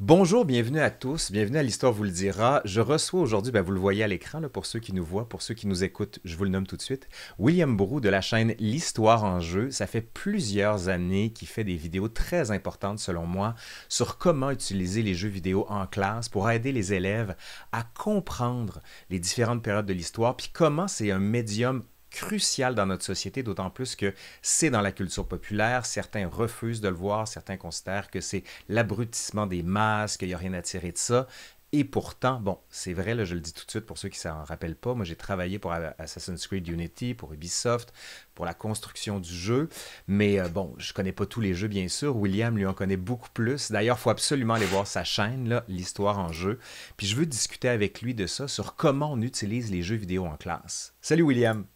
Bonjour, bienvenue à tous, bienvenue à l'Histoire vous le dira. Je reçois aujourd'hui, ben, vous le voyez à l'écran, pour ceux qui nous voient, pour ceux qui nous écoutent, je vous le nomme tout de suite, William Brou de la chaîne L'Histoire en jeu. Ça fait plusieurs années qu'il fait des vidéos très importantes, selon moi, sur comment utiliser les jeux vidéo en classe pour aider les élèves à comprendre les différentes périodes de l'histoire, puis comment c'est un médium crucial dans notre société, d'autant plus que c'est dans la culture populaire. Certains refusent de le voir, certains considèrent que c'est l'abrutissement des masses, qu'il n'y a rien à tirer de ça. Et pourtant, bon, c'est vrai, là, je le dis tout de suite pour ceux qui ne s'en rappellent pas, moi j'ai travaillé pour Assassin's Creed Unity, pour Ubisoft, pour la construction du jeu, mais euh, bon, je ne connais pas tous les jeux bien sûr, William lui en connaît beaucoup plus, d'ailleurs, il faut absolument aller voir sa chaîne, l'histoire en jeu, puis je veux discuter avec lui de ça, sur comment on utilise les jeux vidéo en classe. Salut William!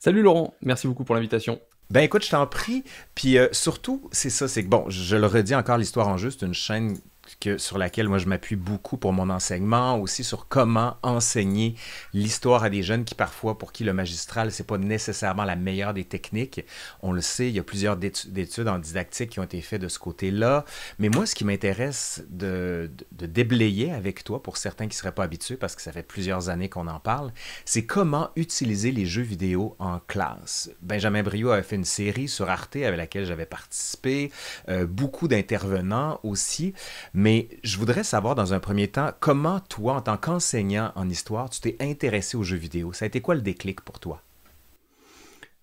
Salut Laurent, merci beaucoup pour l'invitation. Ben écoute, je t'en prie. Puis euh, surtout, c'est ça, c'est que bon, je le redis encore, l'histoire en juste, une chaîne que, sur laquelle moi je m'appuie beaucoup pour mon enseignement, aussi sur comment enseigner l'histoire à des jeunes qui parfois, pour qui le magistral, c'est pas nécessairement la meilleure des techniques. On le sait, il y a plusieurs études en didactique qui ont été faites de ce côté-là. Mais moi, ce qui m'intéresse de, de, déblayer avec toi, pour certains qui ne seraient pas habitués, parce que ça fait plusieurs années qu'on en parle, c'est comment utiliser les jeux vidéo en classe. Benjamin Brio a fait une série sur Arte avec laquelle j'avais participé, euh, beaucoup d'intervenants aussi. Mais je voudrais savoir dans un premier temps, comment toi, en tant qu'enseignant en histoire, tu t'es intéressé aux jeux vidéo? Ça a été quoi le déclic pour toi?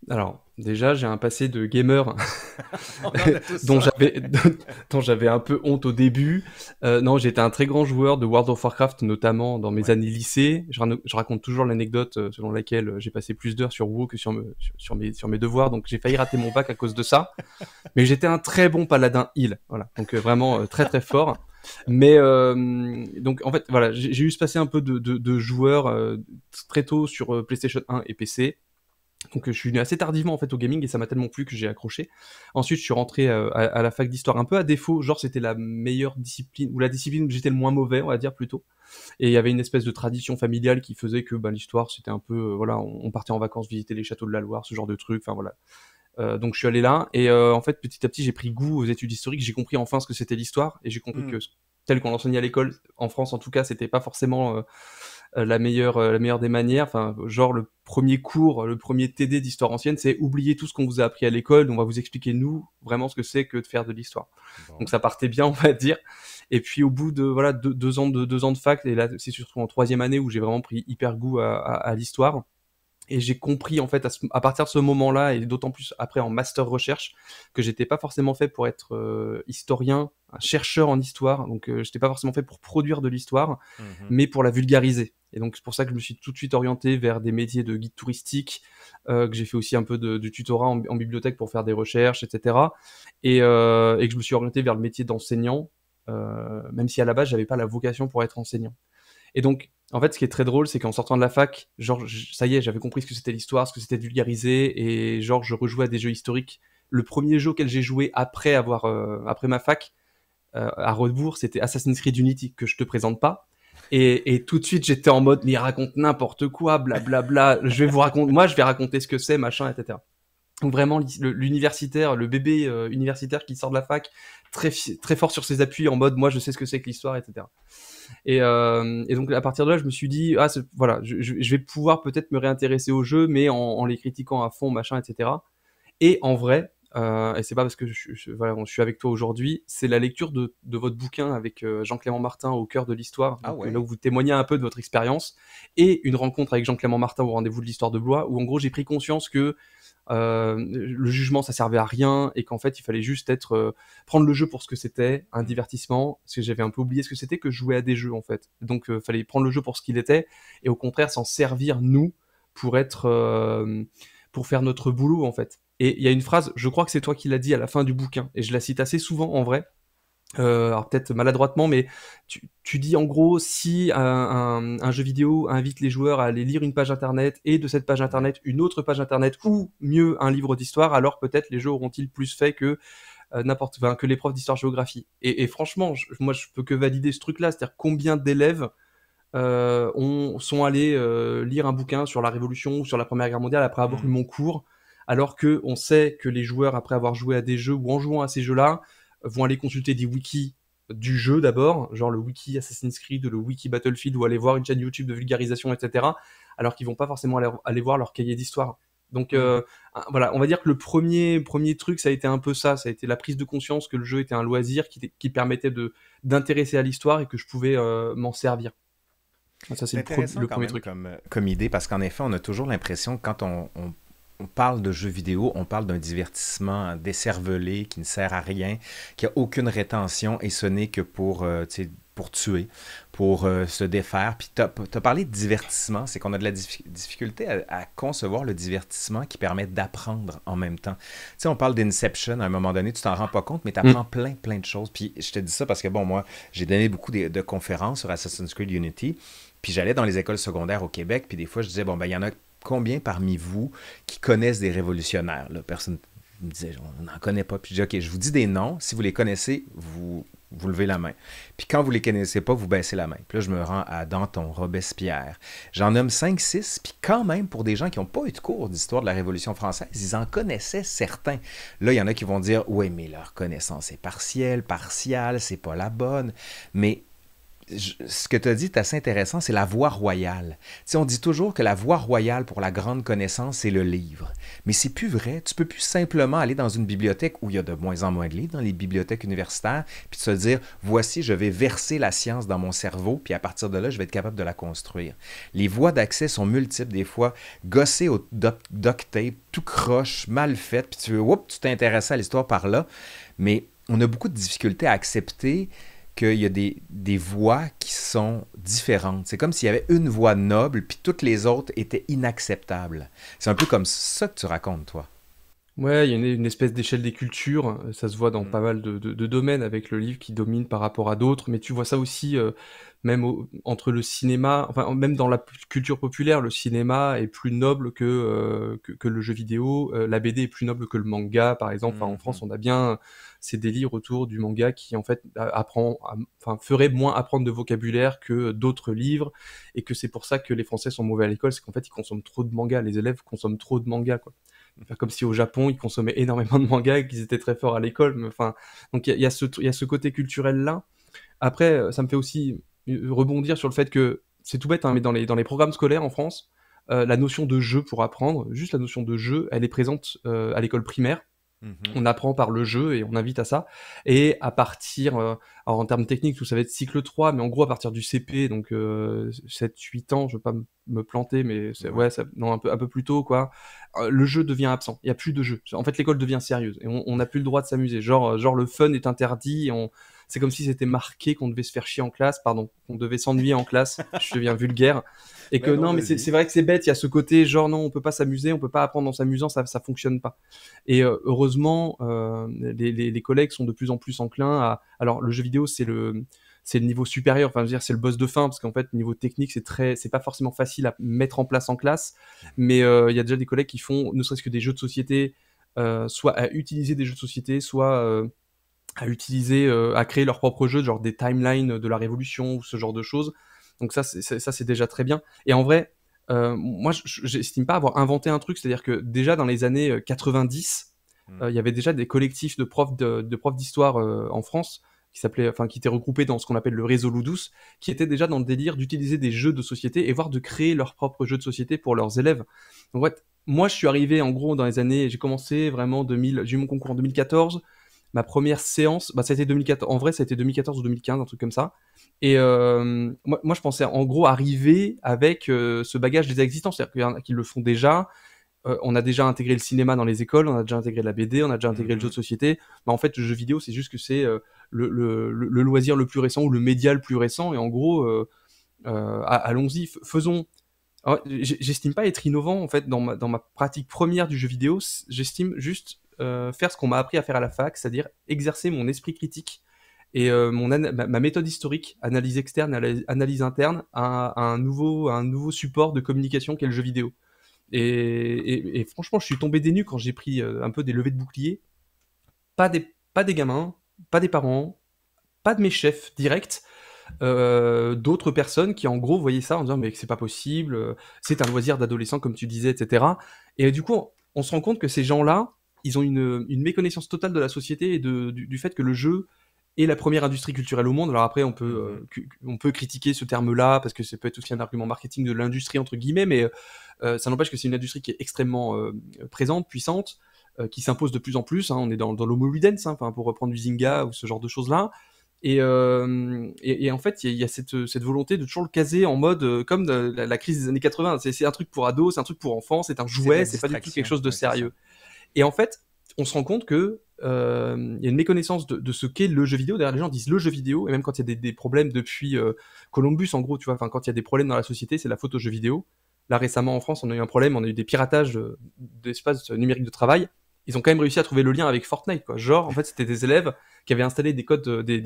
Alors, déjà, j'ai un passé de gamer dont j'avais un peu honte au début. Euh, non, j'étais un très grand joueur de World of Warcraft, notamment dans mes années lycée. Je, raconte toujours l'anecdote euh, selon laquelle euh, j'ai passé plus d'heures sur WoW que sur, mes, devoirs, donc j'ai failli rater mon bac à cause de ça. Mais j'étais un très bon paladin heal, voilà. Donc vraiment très très fort. Mais donc en fait voilà, j'ai eu ce passé un peu de, joueur très tôt sur PlayStation 1 et PC. Donc je suis venu assez tardivement en fait au gaming et ça m'a tellement plu que j'ai accroché. Ensuite je suis rentré euh, à, la fac d'histoire un peu à défaut, genre c'était la meilleure discipline ou la discipline où j'étais le moins mauvais on va dire plutôt. Et il y avait une espèce de tradition familiale qui faisait que bah, l'histoire c'était un peu euh, voilà on, partait en vacances visiter les châteaux de la Loire ce genre de truc enfin voilà. Euh, donc je suis allé là et en fait petit à petit j'ai pris goût aux études historiques, j'ai compris enfin ce que c'était l'histoire et j'ai compris mmh. que tel qu'on l'enseignait à l'école en France en tout cas c'était pas forcément euh, la meilleure, euh, la meilleure des manières. Enfin, genre le premier cours, le premier TD d'histoire ancienne, c'est oublier tout ce qu'on vous a appris à l'école. On va vous expliquer nous vraiment ce que c'est que de faire de l'histoire. Donc ça partait bien, on va dire. Et puis au bout de voilà deux, ans de deux ans de fac, et là c'est surtout en troisième année où j'ai vraiment pris hyper goût à l'histoire. Et j'ai compris en fait à, partir de ce moment-là, et d'autant plus après en master recherche, que j'étais pas forcément fait pour être euh, historien, un chercheur en histoire. Donc je euh, j'étais pas forcément fait pour produire de l'histoire, mhm. mais pour la vulgariser. Et donc c'est pour ça que je me suis tout de suite orienté vers des métiers de guide touristique, euh, que j'ai fait aussi un peu de, tutorat en, bibliothèque pour faire des recherches, etc. Et, et que je me suis orienté vers le métier d'enseignant, même si à la base j'avais pas la vocation pour être enseignant. Et donc, en fait, ce qui est très drôle, c'est qu'en sortant de la fac, genre, ça y est, j'avais compris ce que c'était l'histoire, ce que c'était vulgarisé, et genre, je rejouais à des jeux historiques. Le premier jeu auquel j'ai joué après avoir, euh, après ma fac, euh, à Rodebourg, c'était Assassin's Creed Unity, que je te présente pas. Et, tout de suite, j'étais en mode, mais raconte n'importe quoi, blablabla, je vais vous raconter, moi, je vais raconter ce que c'est, machin, etc. Donc vraiment, l'universitaire, le bébé euh, universitaire qui sort de la fac, très, très fort sur ses appuis, en mode, moi, je sais ce que c'est que l'histoire, etc. Euh, et, donc à partir de là, je me suis dit ah voilà, je, vais pouvoir peut-être me réintéresser au jeu, mais en, les critiquant à fond, machin, etc. Et en vrai, euh, et c'est pas parce que je, voilà, suis avec toi aujourd'hui, c'est la lecture de, votre bouquin avec euh, Jean-Clément Martin au cœur de l'histoire, ah là où vous témoignez un peu de votre expérience, et une rencontre avec Jean-Clément Martin au rendez-vous de l'histoire de Blois, où en gros j'ai pris conscience que euh, le jugement ça servait à rien et qu'en fait il fallait juste être euh, prendre le jeu pour ce que c'était, un mm. divertissement, parce que j'avais un peu oublié ce que c'était que jouer à des jeux en fait. Donc il euh, fallait prendre le jeu pour ce qu'il était et au contraire s'en servir nous pour être pour faire notre boulot en fait. Et il y a une phrase, je crois que c'est toi qui l'as dit à la fin du bouquin et je la cite assez souvent en vrai euh, alors peut-être maladroitement, mais tu, dis en gros si un, jeu vidéo invite les joueurs à aller lire une page internet et de cette page internet une autre page internet ou mieux un livre d'histoire, alors peut-être les jeux auront-ils plus fait que euh, n'importe que les d'histoire-géographie. Et, franchement, moi je peux que valider ce truc-là, c'est-à-dire combien d'élèves euh, ont, sont allés lire un bouquin sur la Révolution ou sur la Première Guerre mondiale après avoir mmh. lu mon cours, alors que on sait que les joueurs après avoir joué à des jeux ou en jouant à ces jeux-là vont aller consulter des wikis du jeu d'abord, genre le wiki Assassin's Creed de le wiki Battlefield, ou aller voir une chaîne YouTube de vulgarisation, etc. Alors qu'ils vont pas forcément aller, aller voir leur cahier d'histoire. Donc euh, voilà, on va dire que le premier, premier truc, ça a été un peu ça, ça a été la prise de conscience que le jeu était un loisir qui, permettait de d'intéresser à l'histoire et que je pouvais euh, m'en servir. Ça, c'est le, premier truc. Comme, idée, parce qu'en effet, on a toujours l'impression, quand on, on on parle de jeux vidéo, on parle d'un divertissement décervelé qui ne sert à rien, qui a aucune rétention et ce n'est que pour, euh, pour tuer, pour euh, se défaire. Puis tu as, parlé de divertissement, c'est qu'on a de la difficulté à, concevoir le divertissement qui permet d'apprendre en même temps. Tu sais, on parle d'Inception, à un moment donné, tu t'en rends pas compte, mais tu apprends mm. plein, plein de choses. Puis je te dis ça parce que, bon, moi, j'ai donné beaucoup de, de conférences sur Assassin's Creed Unity. Puis j'allais dans les écoles secondaires au Québec, puis des fois je disais, bon, ben il y en a combien parmi vous qui connaissent des révolutionnaires? Là, personne me disait, on n'en connaît pas. Puis je dis, OK, je vous dis des noms. Si vous les connaissez, vous, vous levez la main. Puis quand vous les connaissez pas, vous baissez la main. Puis là, je me rends à Danton, Robespierre. J'en nomme 5, 6. Puis quand même, pour des gens qui n'ont pas eu de cours d'histoire de la Révolution française, ils en connaissaient certains. Là, il y en a qui vont dire, oui, mais leur connaissance est partielle, partiale, c'est pas la bonne. Mais ce que tu as dit est assez intéressant, c'est la voie royale. sais, on dit toujours que la voie royale pour la grande connaissance, c'est le livre. Mais c'est plus vrai. Tu peux plus simplement aller dans une bibliothèque où il y a de moins en moins de livres, dans les bibliothèques universitaires, puis se dire voici, je vais verser la science dans mon cerveau, puis à partir de là, je vais être capable de la construire. Les voies d'accès sont multiples des fois, gossées au duct tape, tout croche, mal faites, puis tu veux, oups, tu t'intéresses à l'histoire par là. Mais on a beaucoup de difficultés à accepter qu'il y a des, des, voix qui sont différentes. C'est comme s'il y avait une voix noble, puis toutes les autres étaient inacceptables. C'est un peu comme ça que tu racontes, toi. Ouais, il y a une, espèce d'échelle des cultures, euh, ça se voit dans mm. pas mal de, domaines avec le livre qui domine par rapport à d'autres, mais tu vois ça aussi euh, même entre le cinéma, enfin même dans la culture populaire, le cinéma est plus noble que, euh, que, le jeu vidéo, la BD est plus noble que le manga par exemple, enfin en mm, France mm. on a bien ces délires autour du manga qui en fait apprend, enfin ferait moins apprendre de vocabulaire que d'autres livres, et que c'est pour ça que les Français sont mauvais à l'école, c'est qu'en fait ils consomment trop de manga, les élèves consomment trop de manga quoi comme si au Japon, ils consommaient énormément de et qu'ils étaient très forts à l'école. Enfin, donc il y, a ce, côté culturel là. Après, euh, ça me fait aussi euh, rebondir sur le fait que c'est tout bête, hein, mais dans les, programmes scolaires en France, euh, la notion de jeu pour apprendre, juste la notion de jeu, elle est présente à l'école primaire. On apprend par le jeu et on invite à ça. Et à partir, euh, alors en termes techniques, tout ça va être cycle 3, mais en gros à partir du CP, donc euh, 7-8 ans, je vais pas me planter, mais ouais, ça, non, un, peu, plus tôt, quoi. Euh, le jeu devient absent, il n'y a plus de jeu. En fait, l'école devient sérieuse et on n'a plus le droit de s'amuser. Genre, euh, genre, le fun est interdit c'est comme si c'était marqué qu'on devait se faire chier en classe, pardon, qu'on devait s'ennuyer en classe. Je deviens vulgaire. Et que non, mais c'est vrai que c'est bête. Il y a ce côté genre non, on peut pas s'amuser, on peut pas apprendre en s'amusant, ça ça fonctionne pas. Et euh, heureusement, euh, les, collègues sont de plus en plus enclins à. Alors le jeu vidéo, c'est le c'est le niveau supérieur, enfin je veux dire c'est le boss de fin parce qu'en fait niveau technique c'est très c'est pas forcément facile à mettre en place en classe, mais euh, il y a déjà des collègues qui font ne serait-ce que des jeux de société, soit à utiliser des jeux de société, soit à utiliser, à créer leur propre jeu, genre des timelines de la Révolution ou ce genre de choses, donc ça, c'est déjà très bien. Et en vrai, euh, moi, j'estime pas avoir inventé un truc. C'est-à-dire que déjà dans les années 90, euh, hmm. euh, il y avait déjà des collectifs de profs de, profs d'histoire euh, en France qui s'appelait, enfin, qui étaient regroupés dans ce qu'on appelle le réseau douce qui étaient déjà dans le délire d'utiliser des jeux de société et voire de créer leurs propres jeux de société pour leurs élèves. Donc, fait moi, je suis arrivé en gros dans les années, j'ai commencé vraiment 2000, j'ai eu mon concours en 2014, ma première séance, bah, ça en vrai, ça a été 2014 ou 2015, un truc comme ça. Et euh, moi, je pensais en gros arriver avec euh, ce bagage des existants, c'est-à-dire qu'ils le font déjà. Euh, on a déjà intégré le cinéma dans les écoles, on a déjà intégré la BD, on a déjà intégré les le jeu de mhm. société. Bah, en fait, le jeu vidéo, c'est juste que c'est le, loisir le plus récent ou le média le plus récent. Et en gros, allons-y, faisons. J'estime pas être innovant en fait dans ma, dans ma pratique première du jeu vidéo. J'estime juste euh, faire ce qu'on m'a appris à faire à la fac, c'est-à-dire exercer mon esprit critique et euh, mon ma, méthode historique, analyse externe, analyse interne, à, un, nouveau, un nouveau support de communication qu'est le jeu vidéo. Et, franchement, je suis tombé des nues quand j'ai pris euh, un peu des levées de bouclier. Pas des, pas des gamins, pas des parents, pas de mes chefs directs, d'autres personnes qui en gros voyaient ça en disant mais c'est pas possible, c'est un loisir d'adolescent comme tu disais, etc. Et du coup, on se rend compte que ces gens-là, ils ont une, méconnaissance totale de la société et du, fait que le jeu est la première industrie culturelle au monde. Alors après, on peut, mhm. euh, on peut critiquer ce terme-là parce que ça peut être aussi un argument marketing de l'industrie, entre guillemets, mais euh, euh, ça n'empêche que c'est une industrie qui est extrêmement présente, puissante, qui s'impose de plus en plus. Hein. on est dans, dans hein, pour reprendre du zinga ou ce genre de choses-là. Et, et, en fait, il y, a cette, volonté de toujours le caser en mode comme la, crise des années 80. C'est un truc pour ados, c'est un truc pour enfants, c'est un jouet, c'est pas du tout quelque chose de sérieux. Et en fait, on se rend compte que euh, il y a une méconnaissance de, ce qu'est le jeu vidéo. Derrière, les gens disent le jeu vidéo, et même quand il y a des, problèmes depuis euh, Columbus, en gros, tu vois, quand il y a des problèmes dans la société, c'est la faute au jeu vidéo. Là, récemment, en France, on a eu un problème, on a eu des piratages euh, d'espace numérique de travail. Ils ont quand même réussi à trouver le lien avec Fortnite, quoi. Genre, en fait, c'était des élèves qui avaient installé des codes, des,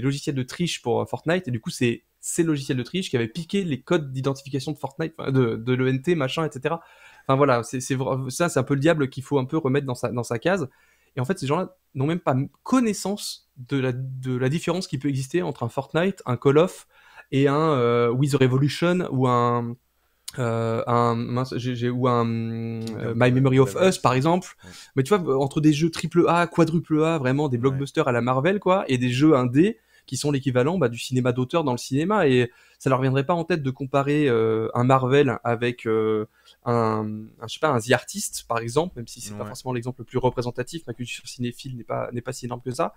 logiciels de triche pour Fortnite, et du coup, c'est ces logiciels de triche qui avaient piqué les codes d'identification de Fortnite, de, de l'ENT, machin, etc. Enfin voilà, c'est ça, c'est un peu le diable qu'il faut un peu remettre dans sa, case. Et en fait, ces gens-là n'ont même pas connaissance de la, différence qui peut exister entre un Fortnite, un Call of et un euh, With the Revolution ou un. Euh, euh, My Memory of Us par exemple mais tu vois entre des jeux triple A quadruple A vraiment des blockbusters à la Marvel quoi et des jeux indés qui sont l'équivalent bah, du cinéma d'auteur dans le cinéma. Et ça leur viendrait pas en tête de comparer euh, un Marvel avec euh, un, je The Artist, par exemple, même si c'est n'est pas forcément l'exemple le plus représentatif, ma culture cinéphile n'est pas, n'est pas si énorme que ça.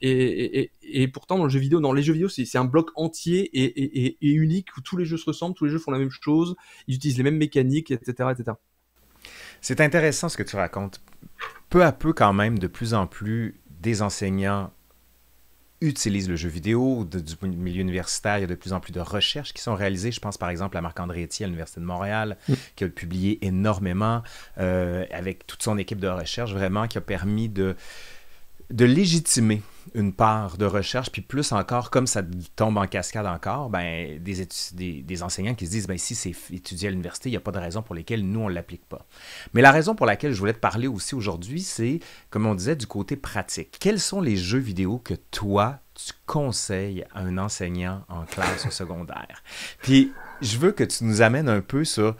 Et, pourtant, dans le jeu vidéo, dans les jeux vidéo, c'est un bloc entier et, unique où tous les jeux se ressemblent, tous les jeux font la même chose, ils utilisent les mêmes mécaniques, etc. etc. C'est intéressant ce que tu racontes. Peu à peu, quand même, de plus en plus, des enseignants utilise le jeu vidéo. du milieu universitaire, il y a de plus en plus de recherches qui sont réalisées. Je pense par exemple à Marc-André à l'Université de Montréal, mm. qui a publié énormément euh, avec toute son équipe de recherche, vraiment, qui a permis de, de légitimer une part de recherche, puis plus encore, comme ça tombe en cascade encore, ben, des, des, des, enseignants qui se disent, ben, si c'est étudié à l'université, il n'y a pas de raison pour lesquelles nous, on ne l'applique pas. Mais la raison pour laquelle je voulais te parler aussi aujourd'hui, c'est, comme on disait, du côté pratique. Quels sont les jeux vidéo que toi, tu conseilles à un enseignant en classe secondaire? Puis, je veux que tu nous amènes un peu sur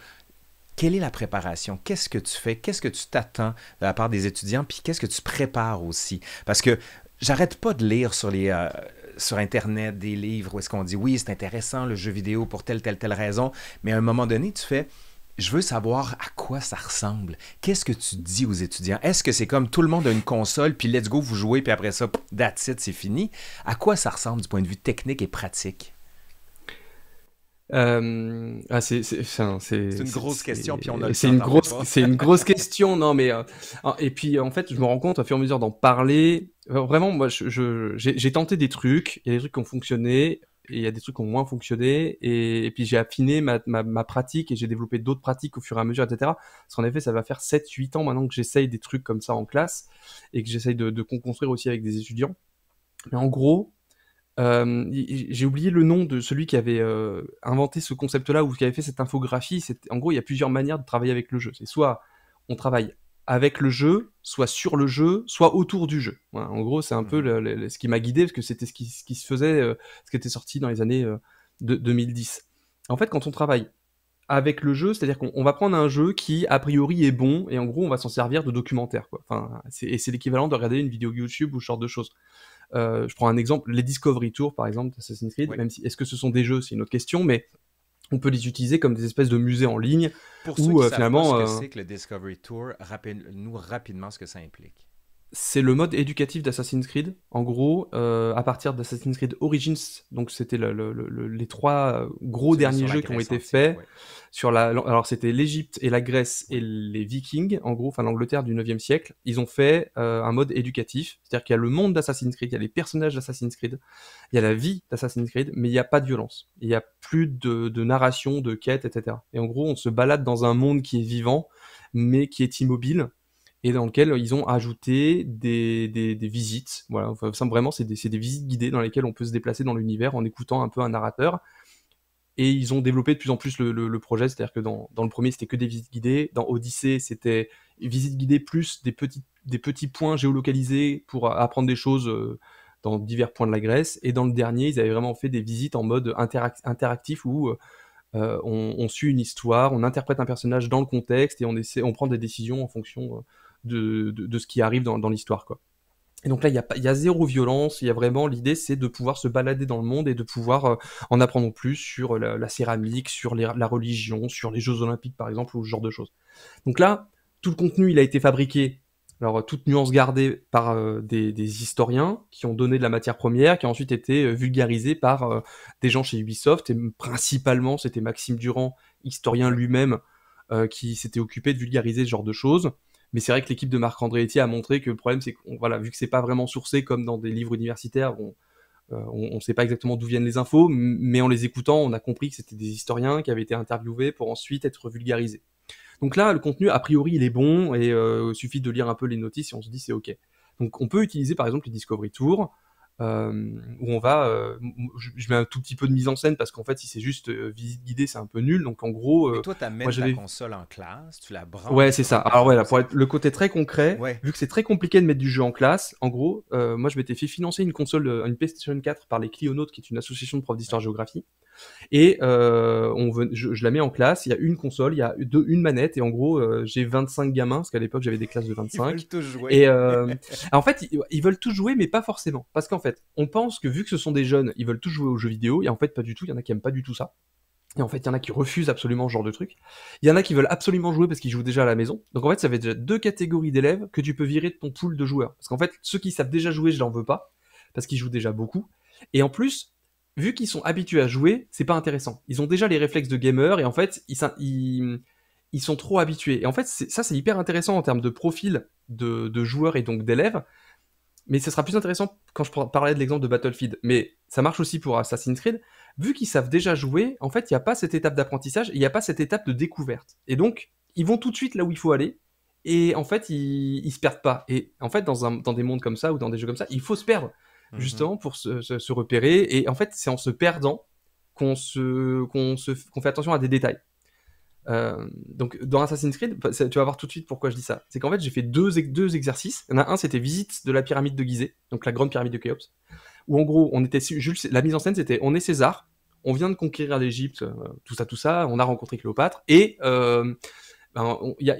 quelle est la préparation? Qu'est-ce que tu fais? Qu'est-ce que tu t'attends de la part des étudiants? Puis qu'est-ce que tu prépares aussi? Parce que j'arrête pas de lire sur euh, sur internet des livres où est-ce qu'on dit oui c'est intéressant le jeu vidéo pour telle telle telle raison, mais à un moment donné tu fais je veux savoir à quoi ça ressemble. Qu'est-ce que tu dis aux étudiants? Est-ce que c'est comme tout le monde a une console, puis let's go, vous jouez, puis après ça, that's c'est fini? À quoi ça ressemble du point de vue technique et pratique? Euh, ah, c'est une grosse question. c'est une grosse, c'est une grosse question. Non, mais euh, et puis en fait, je me rends compte au fur et à mesure d'en parler. Euh, vraiment, moi, je, j'ai tenté des trucs. Il y a des trucs qui ont fonctionné. Et il y a des trucs qui ont moins fonctionné. Et, puis j'ai affiné ma, ma, ma, pratique et j'ai développé d'autres pratiques au fur et à mesure, etc. Parce qu'en effet, ça va faire 7-8 ans maintenant que j'essaye des trucs comme ça en classe et que j'essaye de, de construire aussi avec des étudiants. Mais en gros, euh, j'ai oublié le nom de celui qui avait euh, inventé ce concept-là ou qui avait fait cette infographie. En gros, il y a plusieurs manières de travailler avec le jeu. C'est soit on travaille avec le jeu, soit sur le jeu, soit autour du jeu. en gros, c'est un peu mmh. ce qui m'a guidé parce que c'était ce qui, se faisait, euh, ce qui était sorti dans les années de, 2010. En fait, quand on travaille avec le jeu, c'est-à-dire qu'on va prendre un jeu qui a priori est bon et en gros on va s'en servir de documentaire. Enfin, et c'est l'équivalent de regarder une vidéo YouTube ou ce genre de choses. Euh, je prends un exemple, les Discovery tours par exemple, d'Assassin's Creed, même si, est-ce que ce sont des jeux, c'est une autre question, mais on peut les utiliser comme des espèces de musées en ligne. Pour ceux euh, finalement, ce que euh, c'est que le Discovery Tour, rappelle nous rapidement ce que ça implique c'est le mode éducatif d'Assassin's Creed. En gros, euh, à partir d'Assassin's Creed Origins, donc c'était les trois euh, gros derniers jeux qui ont été hein, faits sur la. Alors c'était l'Égypte et la Grèce et les Vikings, en gros, enfin l'Angleterre du 9e siècle. Ils ont fait euh, un mode éducatif, c'est-à-dire qu'il y a le monde d'Assassin's Creed, il y a les personnages d'Assassin's Creed, il y a la vie d'Assassin's Creed, mais il n'y a pas de violence, il y a plus de, de narration, de quête, etc. Et en gros, on se balade dans un monde qui est vivant, mais qui est immobile et dans lequel ils ont ajouté des, des, visites. Voilà, vraiment, c'est des, des, visites guidées dans lesquelles on peut se déplacer dans l'univers en écoutant un peu un narrateur. Et ils ont développé de plus en plus le, projet, c'est-à-dire que dans, dans, le premier, c'était que des visites guidées. Dans Odyssée, c'était visites guidées plus des petits, des petits points géolocalisés pour apprendre des choses euh, dans divers points de la Grèce. Et dans le dernier, ils avaient vraiment fait des visites en mode interactif où euh, on, suit une histoire, on interprète un personnage dans le contexte et on, essaie, on prend des décisions en fonction. Euh, de, ce qui arrive dans, l'histoire, quoi. Et donc là, il y a, y zéro violence, il y a vraiment l'idée, c'est de pouvoir se balader dans le monde et de pouvoir euh, en apprendre plus sur la, céramique, sur la religion, sur les Jeux Olympiques par exemple, ou ce genre de choses. Donc là, tout le contenu, il a été fabriqué, alors euh, toute nuance gardée par euh, des, historiens qui ont donné de la matière première, qui a ensuite été vulgarisée par des gens chez Ubisoft, et principalement c'était Maxime Durand, historien lui-même, qui s'était occupé de vulgariser ce genre de choses. Mais c'est vrai que l'équipe de Marc-André a montré que le problème, c'est que, voilà, vu que c'est pas vraiment sourcé comme dans des livres universitaires, euh, on ne sait pas exactement d'où viennent les infos, mais en les écoutant, on a compris que c'était des historiens qui avaient été interviewés pour ensuite être vulgarisés. Donc là, le contenu, a priori, il est bon et euh, il suffit de lire un peu les notices et on se dit c'est OK. Donc on peut utiliser par exemple les Discovery Tours où on va, je, mets un tout petit peu de mise en scène parce qu'en fait, si c'est juste visite guidée, c'est un peu nul. Donc en gros, Mais toi, mis ta console en classe, tu la branches. Ouais, c'est ça. Alors voilà, ouais, pour être le côté très concret, vu que c'est très compliqué de mettre du jeu en classe, en gros, moi, je m'étais fait financer une console, une PlayStation 4 par les Clionautes, qui est une association de profs d'histoire-géographie. Et on je, la mets en classe. Il y a une console, il y a une manette, et en gros, j'ai 25 gamins, parce qu'à l'époque, j'avais des classes de 25. Ils veulent tous jouer. Et en fait, ils, veulent tous jouer, mais pas forcément, parce qu'en fait on pense que vu que ce sont des jeunes, ils veulent tous jouer aux jeux vidéo, et en fait, pas du tout, il y en a qui aiment pas du tout ça. Et en fait, il y en a qui refusent absolument ce genre de truc. Il y en a qui veulent absolument jouer parce qu'ils jouent déjà à la maison. Donc en fait, ça fait déjà deux catégories d'élèves que tu peux virer de ton pool de joueurs. Parce qu'en fait, ceux qui savent déjà jouer, je n'en veux pas, parce qu'ils jouent déjà beaucoup. Et en plus, vu qu'ils sont habitués à jouer, c'est pas intéressant. Ils ont déjà les réflexes de gamer, et en fait, ils, sont trop habitués. Et en fait, ça, c'est hyper intéressant en termes de profil de, de joueurs et donc d'élèves, mais ce sera plus intéressant quand je parlais de l'exemple de Battlefield. Mais ça marche aussi pour Assassin's Creed. Vu qu'ils savent déjà jouer, en fait, il n'y a pas cette étape d'apprentissage, il n'y a pas cette étape de découverte. Et donc, ils vont tout de suite là où il faut aller. Et en fait, ils, ne se perdent pas. Et en fait, dans, des mondes comme ça ou dans des jeux comme ça, il faut se perdre, mhm. justement, pour se, repérer. Et en fait, c'est en se perdant qu'on se, qu'on fait attention à des détails. Euh, donc dans Assassin's Creed, tu vas voir tout de suite pourquoi je dis ça. C'est qu'en fait j'ai fait deux, deux exercices. Il en a un, c'était visite de la pyramide de Gizeh, donc la grande pyramide de Khéops, où en gros on était juste la mise en scène c'était on est César, on vient de conquérir l'Égypte, euh, tout ça, tout ça, on a rencontré Cléopâtre et euh, ben,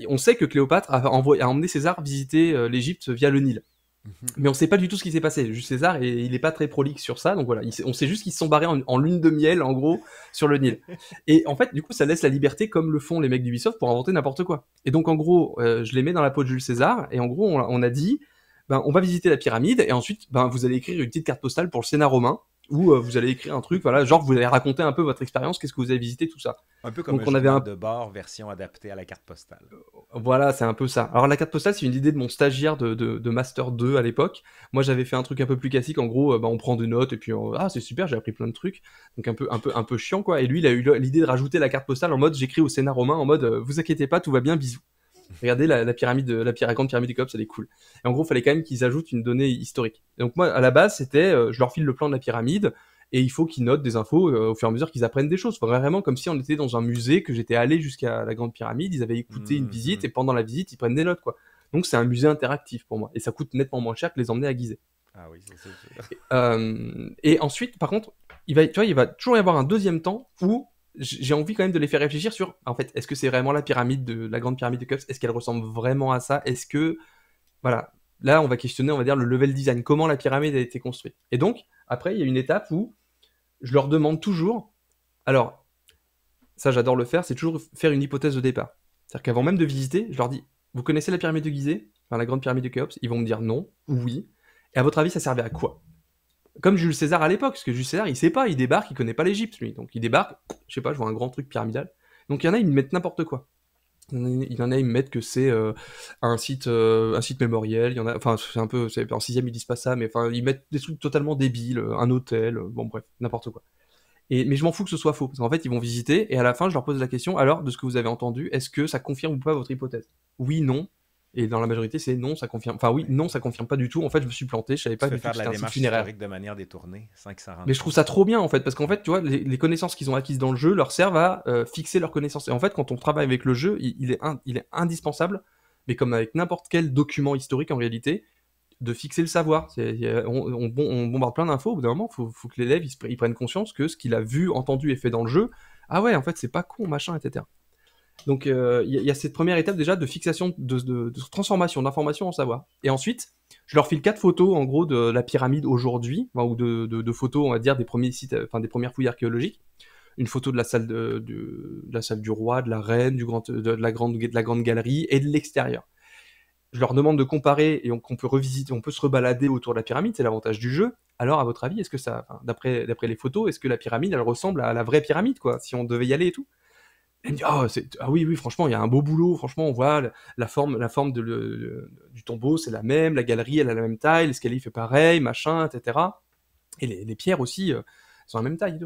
on, sait que Cléopâtre a, envoyé, a emmené César visiter l'Égypte via le Nil. Mhm. Mais on sait pas du tout ce qui s'est passé. Jules César, et il n'est pas très prolixe sur ça. Donc voilà, on sait juste qu'ils se sont barrés en, lune de miel, en gros, sur le Nil. Et en fait, du coup, ça laisse la liberté comme le font les mecs d'Ubisoft pour inventer n'importe quoi. Et donc, en gros, euh, je les mets dans la peau de Jules César. Et en gros, on, on a dit, ben, on va visiter la pyramide. Et ensuite, ben, vous allez écrire une petite carte postale pour le Sénat romain où euh, vous allez écrire un truc, voilà, genre vous allez raconter un peu votre expérience, qu'est-ce que vous avez visité, tout ça. Un peu comme Donc, un on avait un... de bord version adaptée à la carte postale. Euh, voilà, c'est un peu ça. Alors la carte postale, c'est une idée de mon stagiaire de, de, Master 2 à l'époque. Moi, j'avais fait un truc un peu plus classique, en gros, euh, bah, on prend des notes et puis ah c'est super, j'ai appris plein de trucs, donc un peu un peu un peu chiant quoi. Et lui, il a eu l'idée de rajouter la carte postale en mode j'écris au sénat romain, en mode vous inquiétez pas, tout va bien, bisous regardez la, pyramide, la, grande pyramide de COPS, elle est cool. Et en gros, il fallait quand même qu'ils ajoutent une donnée historique. donc moi, à la base, c'était, euh, je leur file le plan de la pyramide, et il faut qu'ils notent des infos euh, au fur et à mesure qu'ils apprennent des choses. vraiment comme si on était dans un musée, que j'étais allé jusqu'à la grande pyramide, ils avaient écouté mmh, une visite, mmh. et pendant la visite, ils prennent des notes, quoi. Donc c'est un musée interactif pour moi, et ça coûte nettement moins cher que les emmener à Gizeh. Ah oui, euh, et, ensuite, par contre, il va, tu vois, il va toujours y avoir un deuxième temps où j'ai envie quand même de les faire réfléchir sur, en fait, est-ce que c'est vraiment la pyramide de la grande pyramide de Cups Est-ce qu'elle ressemble vraiment à ça Est-ce que, voilà, là, on va questionner, on va dire, le level design, comment la pyramide a été construite. Et donc, après, il y a une étape où je leur demande toujours, alors, ça j'adore le faire, c'est toujours faire une hypothèse de départ. C'est-à-dire qu'avant même de visiter, je leur dis, vous connaissez la pyramide de Gizeh, enfin, la grande pyramide de Khéops Ils vont me dire non ou oui. Et à votre avis, ça servait à quoi comme Jules César à l'époque, parce que Jules César, il sait pas, il débarque, il connaît pas l'Égypte, lui. Donc il débarque, je sais pas, je vois un grand truc pyramidal. Donc il y en a, ils mettent n'importe quoi. Il y en a, ils mettent que c'est euh, un site, euh, un site mémoriel. Il y en a, enfin, c'est un peu, en sixième ils disent pas ça, mais enfin, ils mettent des trucs totalement débiles, euh, un hôtel, bon bref, n'importe quoi. Et, mais je m'en fous que ce soit faux, parce qu'en fait, ils vont visiter et à la fin, je leur pose la question. Alors, de ce que vous avez entendu, est-ce que ça confirme ou pas votre hypothèse Oui, non. Et dans la majorité, c'est non, ça confirme. Enfin, oui, non, ça confirme pas du tout. En fait, je me suis planté, je savais pas du tout que c'était un funéraire. de manière détournée, Mais je trouve ça trop bien, en fait, parce qu'en fait, tu vois, les, connaissances qu'ils ont acquises dans le jeu leur servent à euh, fixer leurs connaissances. Et en fait, quand on travaille avec le jeu, il, est, indispensable, mais comme avec n'importe quel document historique en réalité, de fixer le savoir. On, bombarde plein d'infos, au bout d'un moment, il faut, que l'élève il, prenne conscience que ce qu'il a vu, entendu et fait dans le jeu, ah ouais, en fait, c'est pas con, machin, etc. Donc euh, il y, a cette première étape déjà de fixation, de, transformation d'information en savoir. Et ensuite, je leur file quatre photos en gros de la pyramide aujourd'hui, ou de, photos, on va dire, des premiers sites, euh, des premières fouilles archéologiques. Une photo de la salle du roi, de la reine, de, la grande, galerie et de l'extérieur. Je leur demande de comparer et on, peut revisiter, on peut se rebalader autour de la pyramide, c'est l'avantage du jeu. Alors, à votre avis, est-ce que ça, d'après les photos, est-ce que la pyramide, elle ressemble à la vraie pyramide, quoi, si on devait y aller et tout elle me dit ah, ah oui oui franchement il y a un beau boulot franchement on voit la, forme la forme du tombeau c'est la même la galerie elle a la même taille l'escalier fait pareil machin etc et les, pierres aussi euh, sont la même taille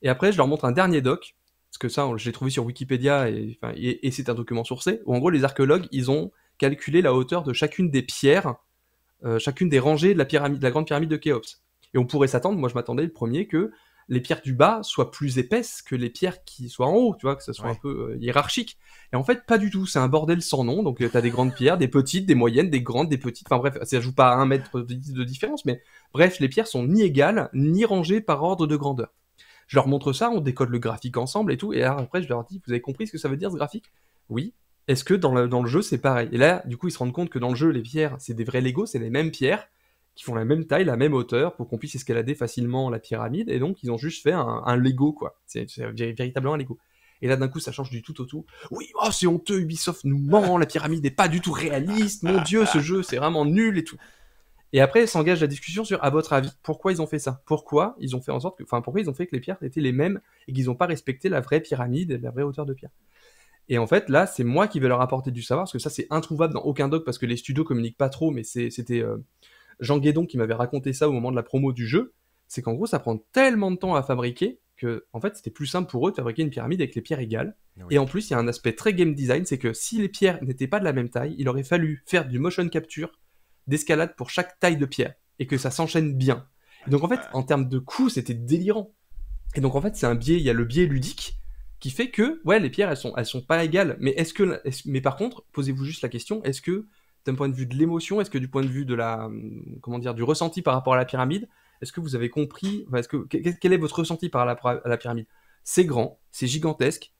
et après je leur montre un dernier doc parce que ça je l'ai trouvé sur Wikipédia et, c'est un document sourcé où en gros les archéologues ils ont calculé la hauteur de chacune des pierres euh, chacune des rangées de la pyramide de la grande pyramide de Khéops et on pourrait s'attendre moi je m'attendais le premier que les pierres du bas soient plus épaisses que les pierres qui soient en haut, tu vois, que ça soit un peu euh, hiérarchique. Et en fait, pas du tout. C'est un bordel sans nom. Donc, euh, tu as des grandes pierres, des petites, des moyennes, des grandes, des petites. Enfin bref, ça joue pas à un mètre de différence, mais bref, les pierres sont ni égales, ni rangées par ordre de grandeur. Je leur montre ça, on décode le graphique ensemble et tout. Et après, je leur dis, vous avez compris ce que ça veut dire ce graphique Oui. Est-ce que dans le, dans le jeu, c'est pareil Et là, du coup, ils se rendent compte que dans le jeu, les pierres, c'est des vrais Lego, c'est les mêmes pierres qui font la même taille, la même hauteur, pour qu'on puisse escalader facilement la pyramide. Et donc, ils ont juste fait un, Lego, quoi. C'est véritablement un Lego. Et là, d'un coup, ça change du tout au tout. Oui, oh, c'est honteux, Ubisoft nous ment, la pyramide n'est pas du tout réaliste, mon Dieu, ce jeu, c'est vraiment nul et tout. Et après, s'engage la discussion sur, à votre avis, pourquoi ils ont fait ça Pourquoi ils ont fait en sorte que, enfin, pourquoi ils ont fait que les pierres étaient les mêmes et qu'ils n'ont pas respecté la vraie pyramide et la vraie hauteur de pierre et en fait, là, c'est moi qui vais leur apporter du savoir, parce que ça, c'est introuvable dans aucun doc, parce que les studios communiquent pas trop, mais c'était euh, Jean Guédon qui m'avait raconté ça au moment de la promo du jeu, c'est qu'en gros, ça prend tellement de temps à fabriquer que, en fait, c'était plus simple pour eux de fabriquer une pyramide avec les pierres égales. Ah et en plus, il y a un aspect très game design, c'est que si les pierres n'étaient pas de la même taille, il aurait fallu faire du motion capture d'escalade pour chaque taille de pierre et que ça s'enchaîne bien. donc, en fait, en termes de coût, c'était délirant. Et donc, en fait, c'est un biais, il y a le biais ludique qui fait que, ouais, les pierres, elles sont, elles sont pas égales. Mais est-ce que, mais par contre, posez-vous juste la question, est-ce que d'un point de vue de l'émotion Est-ce que du point de vue de la, comment dire, du ressenti par rapport à la pyramide Est-ce que vous avez compris est que, Quel est votre ressenti par rapport à la pyramide C'est grand, c'est gigantesque.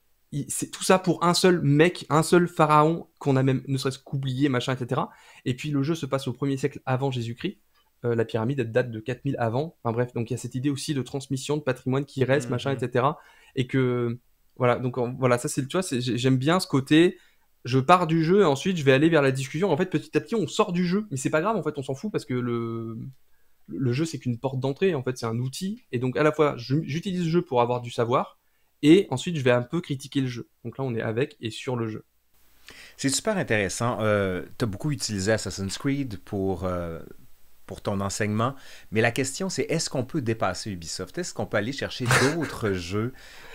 C'est tout ça pour un seul mec, un seul pharaon qu'on a même ne serait-ce qu'oublié, machin, etc. Et puis le jeu se passe au 1er siècle avant Jésus-Christ. Euh, la pyramide date de 4000 avant. Enfin bref, donc il y a cette idée aussi de transmission de patrimoine qui reste, mmh, machin, mmh. etc. Et que voilà, donc voilà, ça c'est le tu vois, j'aime bien ce côté je pars du jeu et ensuite je vais aller vers la discussion. En fait, petit à petit, on sort du jeu, mais c'est pas grave. En fait, on s'en fout parce que le le jeu c'est qu'une porte d'entrée. En fait, c'est un outil. Et donc à la fois, j'utilise le jeu pour avoir du savoir et ensuite je vais un peu critiquer le jeu. Donc là, on est avec et sur le jeu. C'est super intéressant. Euh, tu as beaucoup utilisé Assassin's Creed pour euh, pour ton enseignement. Mais la question, c'est est-ce qu'on peut dépasser Ubisoft? Est-ce qu'on peut aller chercher d'autres jeux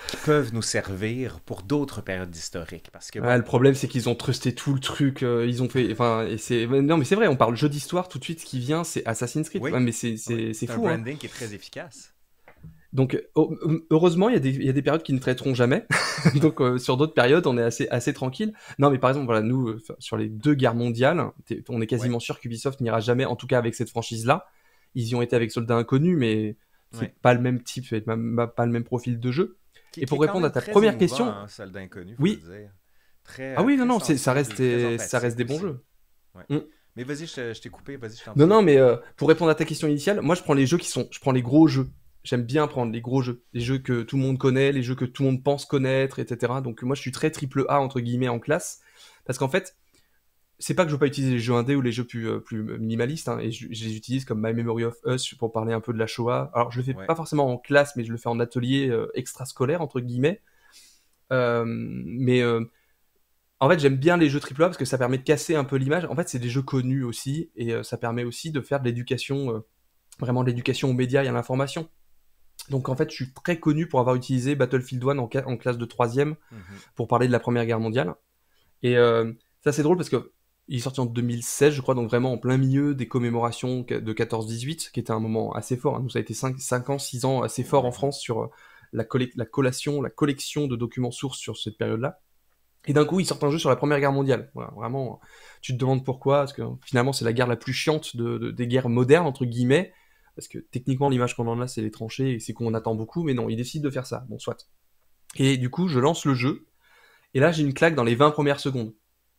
qui peuvent nous servir pour d'autres périodes historiques? Parce que, le problème, c'est qu'ils ont trusté tout le truc. Euh, ils ont fait. Enfin, et c'est... Non, mais c'est vrai, on parle jeu d'histoire, tout de suite, ce qui vient, c'est Assassin's Creed. mais c'est, c'est, fou. un hein. branding qui est très efficace. Donc oh, hum, heureusement, il y, a des, périodes qui ne traiteront jamais. Donc euh, sur d'autres périodes, on est assez, assez tranquille. Non, mais par exemple, voilà, nous, euh, sur les deux guerres mondiales, on est quasiment sûr qu'Ubisoft n'ira jamais, en tout cas avec cette franchise-là. Ils y ont été avec Soldats Inconnus, mais c'est pas le même type, c'est bah, pas le même profil de jeu. et pour répondre à ta première question, hein, Soldats oui. ah oui, non, non, euh, ça reste, des, ça bons jeux. Mm. Mais vas-y, je t'ai coupé, Non, non, mais pour répondre à ta question initiale, moi je prends les jeux qui sont, je prends les gros jeux j'aime bien prendre les gros jeux, les jeux que tout le monde connaît, les jeux que tout le monde pense connaître, etc. Donc moi je suis très triple A entre guillemets en classe, parce qu'en fait, c'est pas que je veux pas utiliser les jeux indés ou les jeux plus, euh, plus minimalistes, hein, et je, les utilise comme My Memory of Us pour parler un peu de la Shoah. Alors je le fais pas forcément en classe, mais je le fais en atelier euh, extrascolaire entre guillemets. Euh, mais en fait, j'aime bien les jeux AAA parce que ça permet de casser un peu l'image. En fait, c'est des jeux connus aussi, et ça permet aussi de faire de l'éducation, vraiment de l'éducation aux médias et à l'information. Donc en fait, je suis très connu pour avoir utilisé Battlefield 1 en, en classe de 3 e mhm. pour parler de la Première Guerre mondiale. Et euh, ça, c'est drôle parce que il est sorti en 2016, je crois, donc vraiment en plein milieu des commémorations de 14-18, qui était un moment assez fort. Nous, hein. ça a été 5, ans, 6 ans assez fort en France sur euh, la, la collation, la collection de documents sources sur cette période-là. Et d'un coup, ils sortent un jeu sur la Première Guerre mondiale. Voilà, vraiment, tu te demandes pourquoi, parce que finalement, c'est la guerre la plus chiante des guerres modernes, entre guillemets parce que techniquement l'image qu'on en a c'est les tranchées et c'est qu'on attend beaucoup, mais non, il décide de faire ça, bon soit. Et du coup je lance le jeu, et là j'ai une claque dans les 20 premières secondes.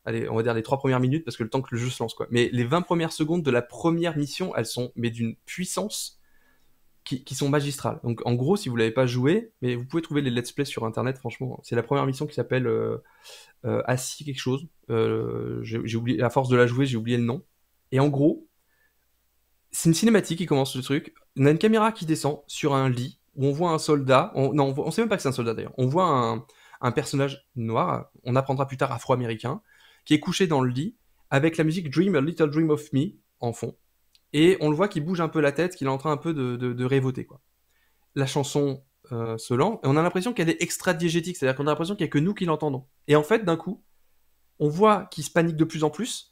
Allez, on va dire les 3 premières minutes, parce que le temps que le jeu se lance quoi. Mais les 20 premières secondes de la première mission, elles sont mais d'une puissance qui, sont magistrales. Donc en gros, si vous l'avez pas joué, mais vous pouvez trouver les let's play sur internet, franchement. C'est la première mission qui s'appelle euh, euh, Assis quelque chose. Euh, j'ai oublié, à force de la jouer, j'ai oublié le nom. Et en gros, c'est une cinématique qui commence le truc. On a une caméra qui descend sur un lit où on voit un soldat. On, non, on, sait même pas que c'est un soldat d'ailleurs. On voit un, personnage noir, on apprendra plus tard afro-américain, qui est couché dans le lit avec la musique Dream a Little Dream of Me en fond. Et on le voit qui bouge un peu la tête, qu'il est en train un peu de, de, révoter. Quoi. La chanson euh, se lance et on a l'impression qu'elle est extra-diégétique, c'est-à-dire qu'on a l'impression qu'il n'y a que nous qui l'entendons. Et en fait, d'un coup, on voit qu'il se panique de plus en plus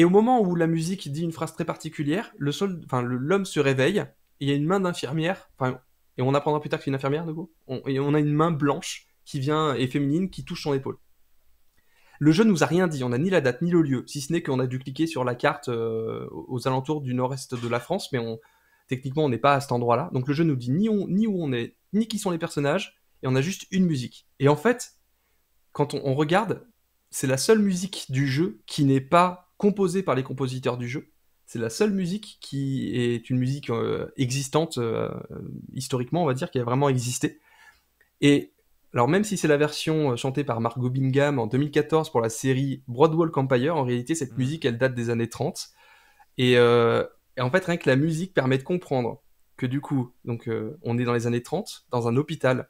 et au moment où la musique dit une phrase très particulière, le sol, enfin l'homme se réveille. il y a une main d'infirmière. Enfin, et on apprendra plus tard que c'est une infirmière de coup. On, et on a une main blanche qui vient et féminine qui touche son épaule. Le jeu ne nous a rien dit, on n'a ni la date ni le lieu, si ce n'est qu'on a dû cliquer sur la carte euh, aux alentours du nord-est de la France, mais techniquement on n'est pas à cet endroit-là. Donc le jeu nous dit ni, on, ni, où on est, ni qui sont les personnages, et on a juste une musique. Et en fait, quand on regarde, c'est la seule musique du jeu qui n'est pas composée par les compositeurs du jeu. C'est la seule musique qui est une musique euh, existante euh, historiquement, on va dire, qui a vraiment existé. Et alors même si c'est la version euh, chantée par Margot Bingham en 2014 pour la série Broadwalk Empire, en réalité cette mm. musique elle date des années 30. Et, en fait rien que la musique permet de comprendre que du coup, donc on est dans les années 30, dans un hôpital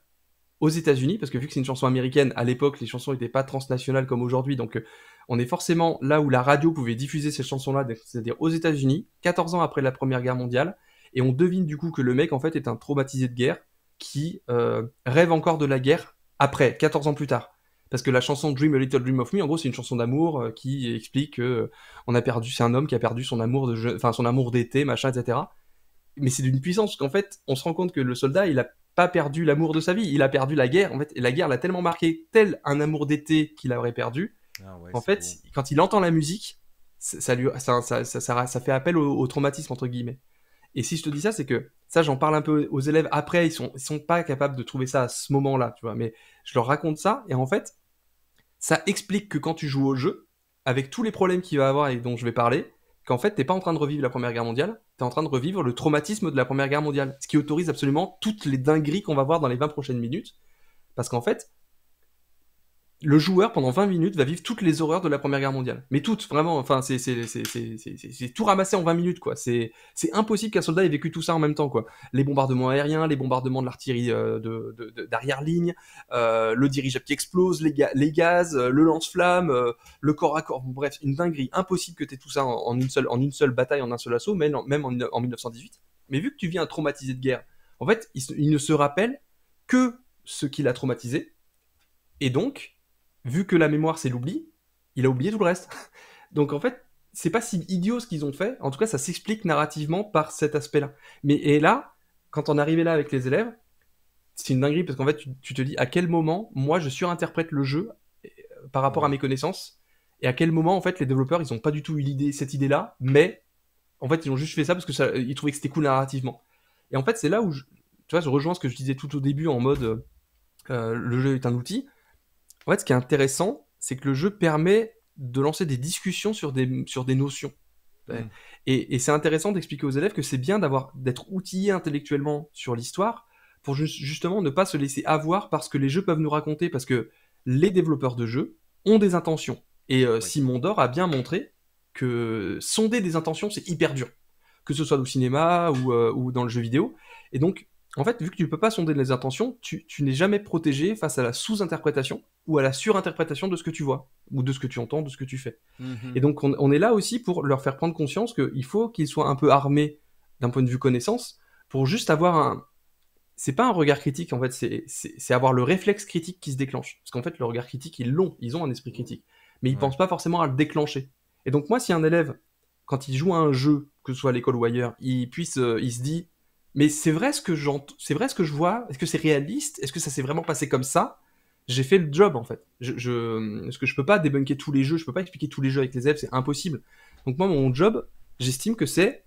aux États-Unis, parce que vu que c'est une chanson américaine, à l'époque les chansons n'étaient pas transnationales comme aujourd'hui, donc on est forcément là où la radio pouvait diffuser ces chansons-là, c'est-à-dire aux États-Unis, 14 ans après la Première Guerre mondiale, et on devine du coup que le mec en fait est un traumatisé de guerre qui euh, rêve encore de la guerre après, 14 ans plus tard. Parce que la chanson Dream a Little Dream of Me, en gros, c'est une chanson d'amour euh, qui explique qu'on euh, a perdu, c'est un homme qui a perdu son amour de, enfin son amour d'été, machin, etc. Mais c'est d'une puissance qu'en fait, on se rend compte que le soldat, il a pas perdu l'amour de sa vie, il a perdu la guerre. En fait, et la guerre l'a tellement marqué, tel un amour d'été qu'il aurait perdu, ah en fait, quand il entend la musique, ça, fait appel au, traumatisme, entre guillemets. Et si je te dis ça, c'est que ça, j'en parle un peu aux élèves après, ils sont, sont pas capables de trouver ça à ce moment-là, tu vois, mais je leur raconte ça, et en fait, ça explique que quand tu joues au jeu, avec tous les problèmes qu'il va avoir et dont je vais parler, qu'en fait, t'es pas en train de revivre la Première Guerre mondiale, tu es en train de revivre le traumatisme de la Première Guerre mondiale, ce qui autorise absolument toutes les dingueries qu'on va voir dans les 20 prochaines minutes, parce qu'en fait, le joueur pendant 20 minutes va vivre toutes les horreurs de la Première Guerre mondiale. Mais toutes, vraiment. Enfin, c'est tout ramassé en 20 minutes, quoi. C'est impossible qu'un soldat ait vécu tout ça en même temps, quoi. Les bombardements aériens, les bombardements de l'artillerie euh, d'arrière-ligne, euh, le dirigeable qui explose, les, gaz, euh, le lance-flamme, le corps à corps. Bref, une dinguerie. Impossible que tu aies tout ça en, une seule, bataille, en un seul assaut, même en, même en, 1918. Mais vu que tu viens traumatisé de guerre, en fait, il, il ne se rappelle que ce qui l'a traumatisé. Et donc, vu que la mémoire c'est l'oubli, il a oublié tout le reste. Donc en fait, c'est pas si idiot ce qu'ils ont fait. En tout cas, ça s'explique narrativement par cet aspect-là. Mais et là, quand on arrivait là avec les élèves, c'est une dinguerie parce qu'en fait, tu, te dis à quel moment moi je surinterprète le jeu euh, par rapport à mes connaissances et à quel moment en fait les développeurs ils ont pas du tout eu l'idée cette idée-là, mais en fait ils ont juste fait ça parce que ça, ils trouvaient que c'était cool narrativement. Et en fait, c'est là où tu vois, je rejoins ce que je disais tout au début en mode euh, euh, le jeu est un outil. En fait, ce qui est intéressant, c'est que le jeu permet de lancer des discussions sur des, sur des notions. Hmm. Et, c'est intéressant d'expliquer aux élèves que c'est bien d'avoir d'être outillé intellectuellement sur l'histoire pour justement ne pas se laisser avoir parce que les jeux peuvent nous raconter, parce que les développeurs de jeux ont des intentions. Et euh, Simon Dor a bien montré que sonder des intentions, c'est hyper dur, que ce soit au cinéma ou, euh, ou dans le jeu vidéo. Et donc, en fait, vu que tu peux pas sonder les intentions, tu, n'es jamais protégé face à la sous-interprétation ou à la surinterprétation de ce que tu vois, ou de ce que tu entends, de ce que tu fais. Mhm. Et donc, on, est là aussi pour leur faire prendre conscience qu'il faut qu'ils soient un peu armés d'un point de vue connaissance pour juste avoir un. C'est pas un regard critique, en fait, c'est avoir le réflexe critique qui se déclenche. Parce qu'en fait, le regard critique, ils l'ont, ils ont un esprit mhm. critique. Mais ils ne pensent pas forcément à le déclencher. Et donc, moi, si un élève, quand il joue à un jeu, que ce soit à l'école ou ailleurs, il, puisse, euh, il se dit mais c'est vrai ce que c'est vrai ce que je vois. Est-ce que c'est réaliste Est-ce que ça s'est vraiment passé comme ça J'ai fait le job en fait. Je, je, parce que je peux pas débunker tous les jeux, je peux pas expliquer tous les jeux avec les elfes, c'est impossible. Donc moi, mon job, j'estime que c'est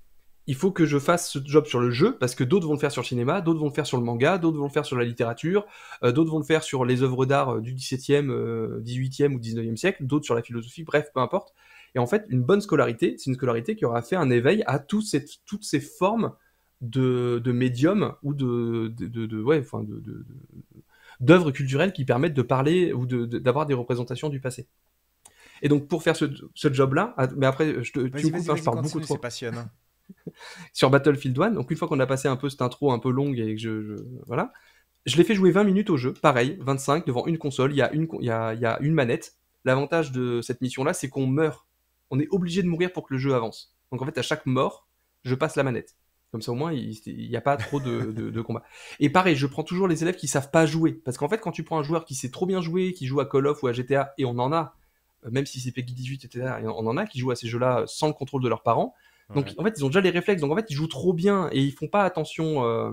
il faut que je fasse ce job sur le jeu parce que d'autres vont le faire sur le cinéma, d'autres vont le faire sur le manga, d'autres vont le faire sur la littérature, euh, d'autres vont le faire sur les œuvres d'art euh, du XVIIe, euh, XVIIIe ou 19e siècle, d'autres sur la philosophie, bref, peu importe. Et en fait, une bonne scolarité, c'est une scolarité qui aura fait un éveil à toutes ces formes de, médiums ou de, d'œuvres culturelles qui permettent de parler ou d'avoir des représentations du passé. Et donc pour faire ce, job-là, ah, mais après je te, tu hein, je parle beaucoup trop. Hein. sur Battlefield One donc une fois qu'on a passé un peu cette intro un peu longue et que je, voilà, je l'ai fait jouer 20 minutes au jeu, pareil, 25 devant une console, il y a une il y a une manette. L'avantage de cette mission-là, c'est qu'on meurt. On est obligé de mourir pour que le jeu avance. Donc en fait, à chaque mort, je passe la manette. Comme ça, au moins, il n'y a pas trop de, de, combats. Et pareil, je prends toujours les élèves qui savent pas jouer. Parce qu'en fait, quand tu prends un joueur qui sait trop bien jouer, qui joue à Call of ou à GTA, et on en a, euh, même si c'est Peggy 18, etc., et on en a qui jouent à ces jeux-là euh, sans le contrôle de leurs parents. Donc, en fait, ils ont déjà les réflexes. Donc, en fait, ils jouent trop bien et ils font pas attention. Euh,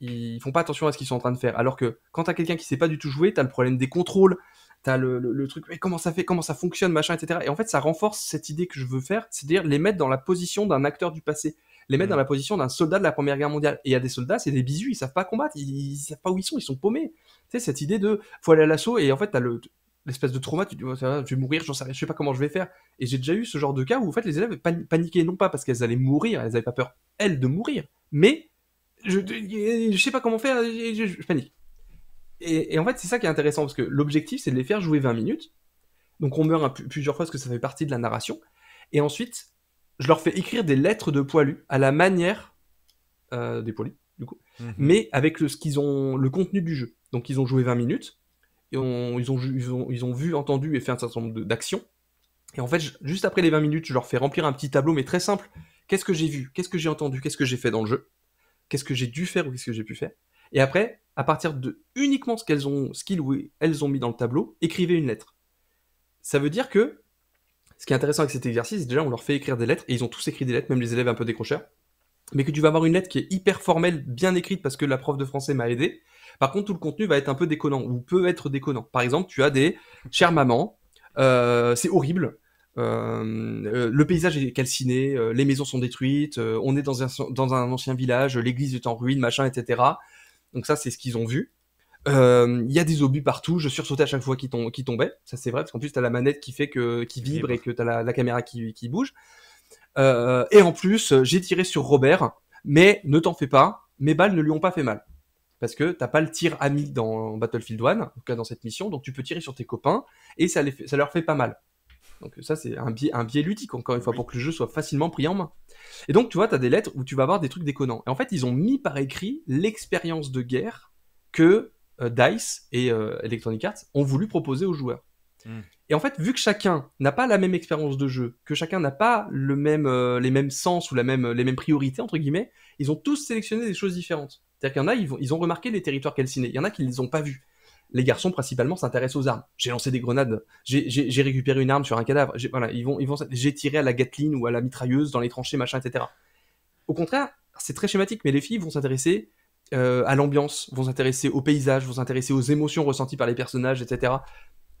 ils font pas attention à ce qu'ils sont en train de faire. Alors que quand tu as quelqu'un qui sait pas du tout jouer, tu as le problème des contrôles, tu as le, le, truc, mais comment ça fait, comment ça fonctionne, machin, etc. Et en fait, ça renforce cette idée que je veux faire, c'est-à-dire les mettre dans la position d'un acteur du passé les mettre mm. dans la position d'un soldat de la Première Guerre mondiale. Et il y a des soldats, c'est des bisous, ils savent pas combattre, ils, ne savent pas où ils sont, ils sont paumés. Tu sais, cette idée de faut aller à l'assaut et en fait, tu as l'espèce de trauma, tu dis, oh, je vais mourir, j'en sais je sais pas comment je vais faire. Et j'ai déjà eu ce genre de cas où en fait les élèves paniquaient non pas parce qu'elles allaient mourir, elles avaient pas peur elles de mourir, mais je, je sais pas comment faire, je, panique. Et, en fait c'est ça qui est intéressant parce que l'objectif c'est de les faire jouer 20 minutes, donc on meurt plusieurs fois parce que ça fait partie de la narration, et ensuite je leur fais écrire des lettres de poilu à la manière euh, des poilus, du coup, mhm. mais avec le, ce qu'ils ont, le contenu du jeu. Donc ils ont joué 20 minutes, et ils, ont, ils, ont, vu, entendu et fait un certain nombre d'actions. Et en fait, juste après les 20 minutes, je leur fais remplir un petit tableau, mais très simple. Qu'est-ce que j'ai vu Qu'est-ce que j'ai entendu Qu'est-ce que j'ai fait dans le jeu Qu'est-ce que j'ai dû faire ou qu'est-ce que j'ai pu faire Et après, à partir de uniquement ce qu'elles ont, ce qu'ils elles ont mis dans le tableau, écrivez une lettre. Ça veut dire que ce qui est intéressant avec cet exercice, déjà, on leur fait écrire des lettres, et ils ont tous écrit des lettres, même les élèves un peu décrocheurs. Mais que tu vas avoir une lettre qui est hyper formelle, bien écrite, parce que la prof de français m'a aidé. Par contre, tout le contenu va être un peu déconnant, ou peut être déconnant. Par exemple, tu as des chères mamans, euh, c'est horrible. Euh, euh, le paysage est calciné, les maisons sont détruites, on est dans un, dans un ancien village, l'église est en ruine, machin, etc. Donc ça, c'est ce qu'ils ont vu. Euh, il y a des obus partout, je sursautais à chaque fois qu'ils tombaient, ça c'est vrai, parce qu'en plus t'as la manette qui fait que qui vibre et que t'as la, la caméra qui, qui bouge. Euh, et en plus, j'ai tiré sur Robert, mais ne t'en fais pas, mes balles ne lui ont pas fait mal. Parce que t'as pas le tir ami dans Battlefield 1, en tout cas dans cette mission, donc tu peux tirer sur tes copains et ça, ça leur fait pas mal. Donc ça, c'est un biais, un biais ludique, encore une fois, pour que le jeu soit facilement pris en main. Et donc, tu vois, tu as des lettres où tu vas avoir des trucs déconnants. Et en fait, ils ont mis par écrit l'expérience de guerre que euh, DICE et euh, Electronic Arts ont voulu proposer aux joueurs. Hmm. Et en fait, vu que chacun n'a pas la même expérience de jeu, que chacun n'a pas le même, euh, les mêmes sens ou la même, les mêmes priorités, entre guillemets, ils ont tous sélectionné des choses différentes. C'est-à-dire qu'il y en a, ils, vont, ils, ont remarqué les territoires calcinés. Il y en a qui ne les ont pas vus. Les garçons, principalement, s'intéressent aux armes. J'ai lancé des grenades, j'ai récupéré une arme sur un cadavre, j'ai voilà, ils vont, ils vont, tiré à la gatling ou à la mitrailleuse dans les tranchées, machin, etc. Au contraire, c'est très schématique, mais les filles vont s'intéresser euh, à l'ambiance, vont s'intéresser au paysage, vont s'intéresser aux émotions ressenties par les personnages, etc.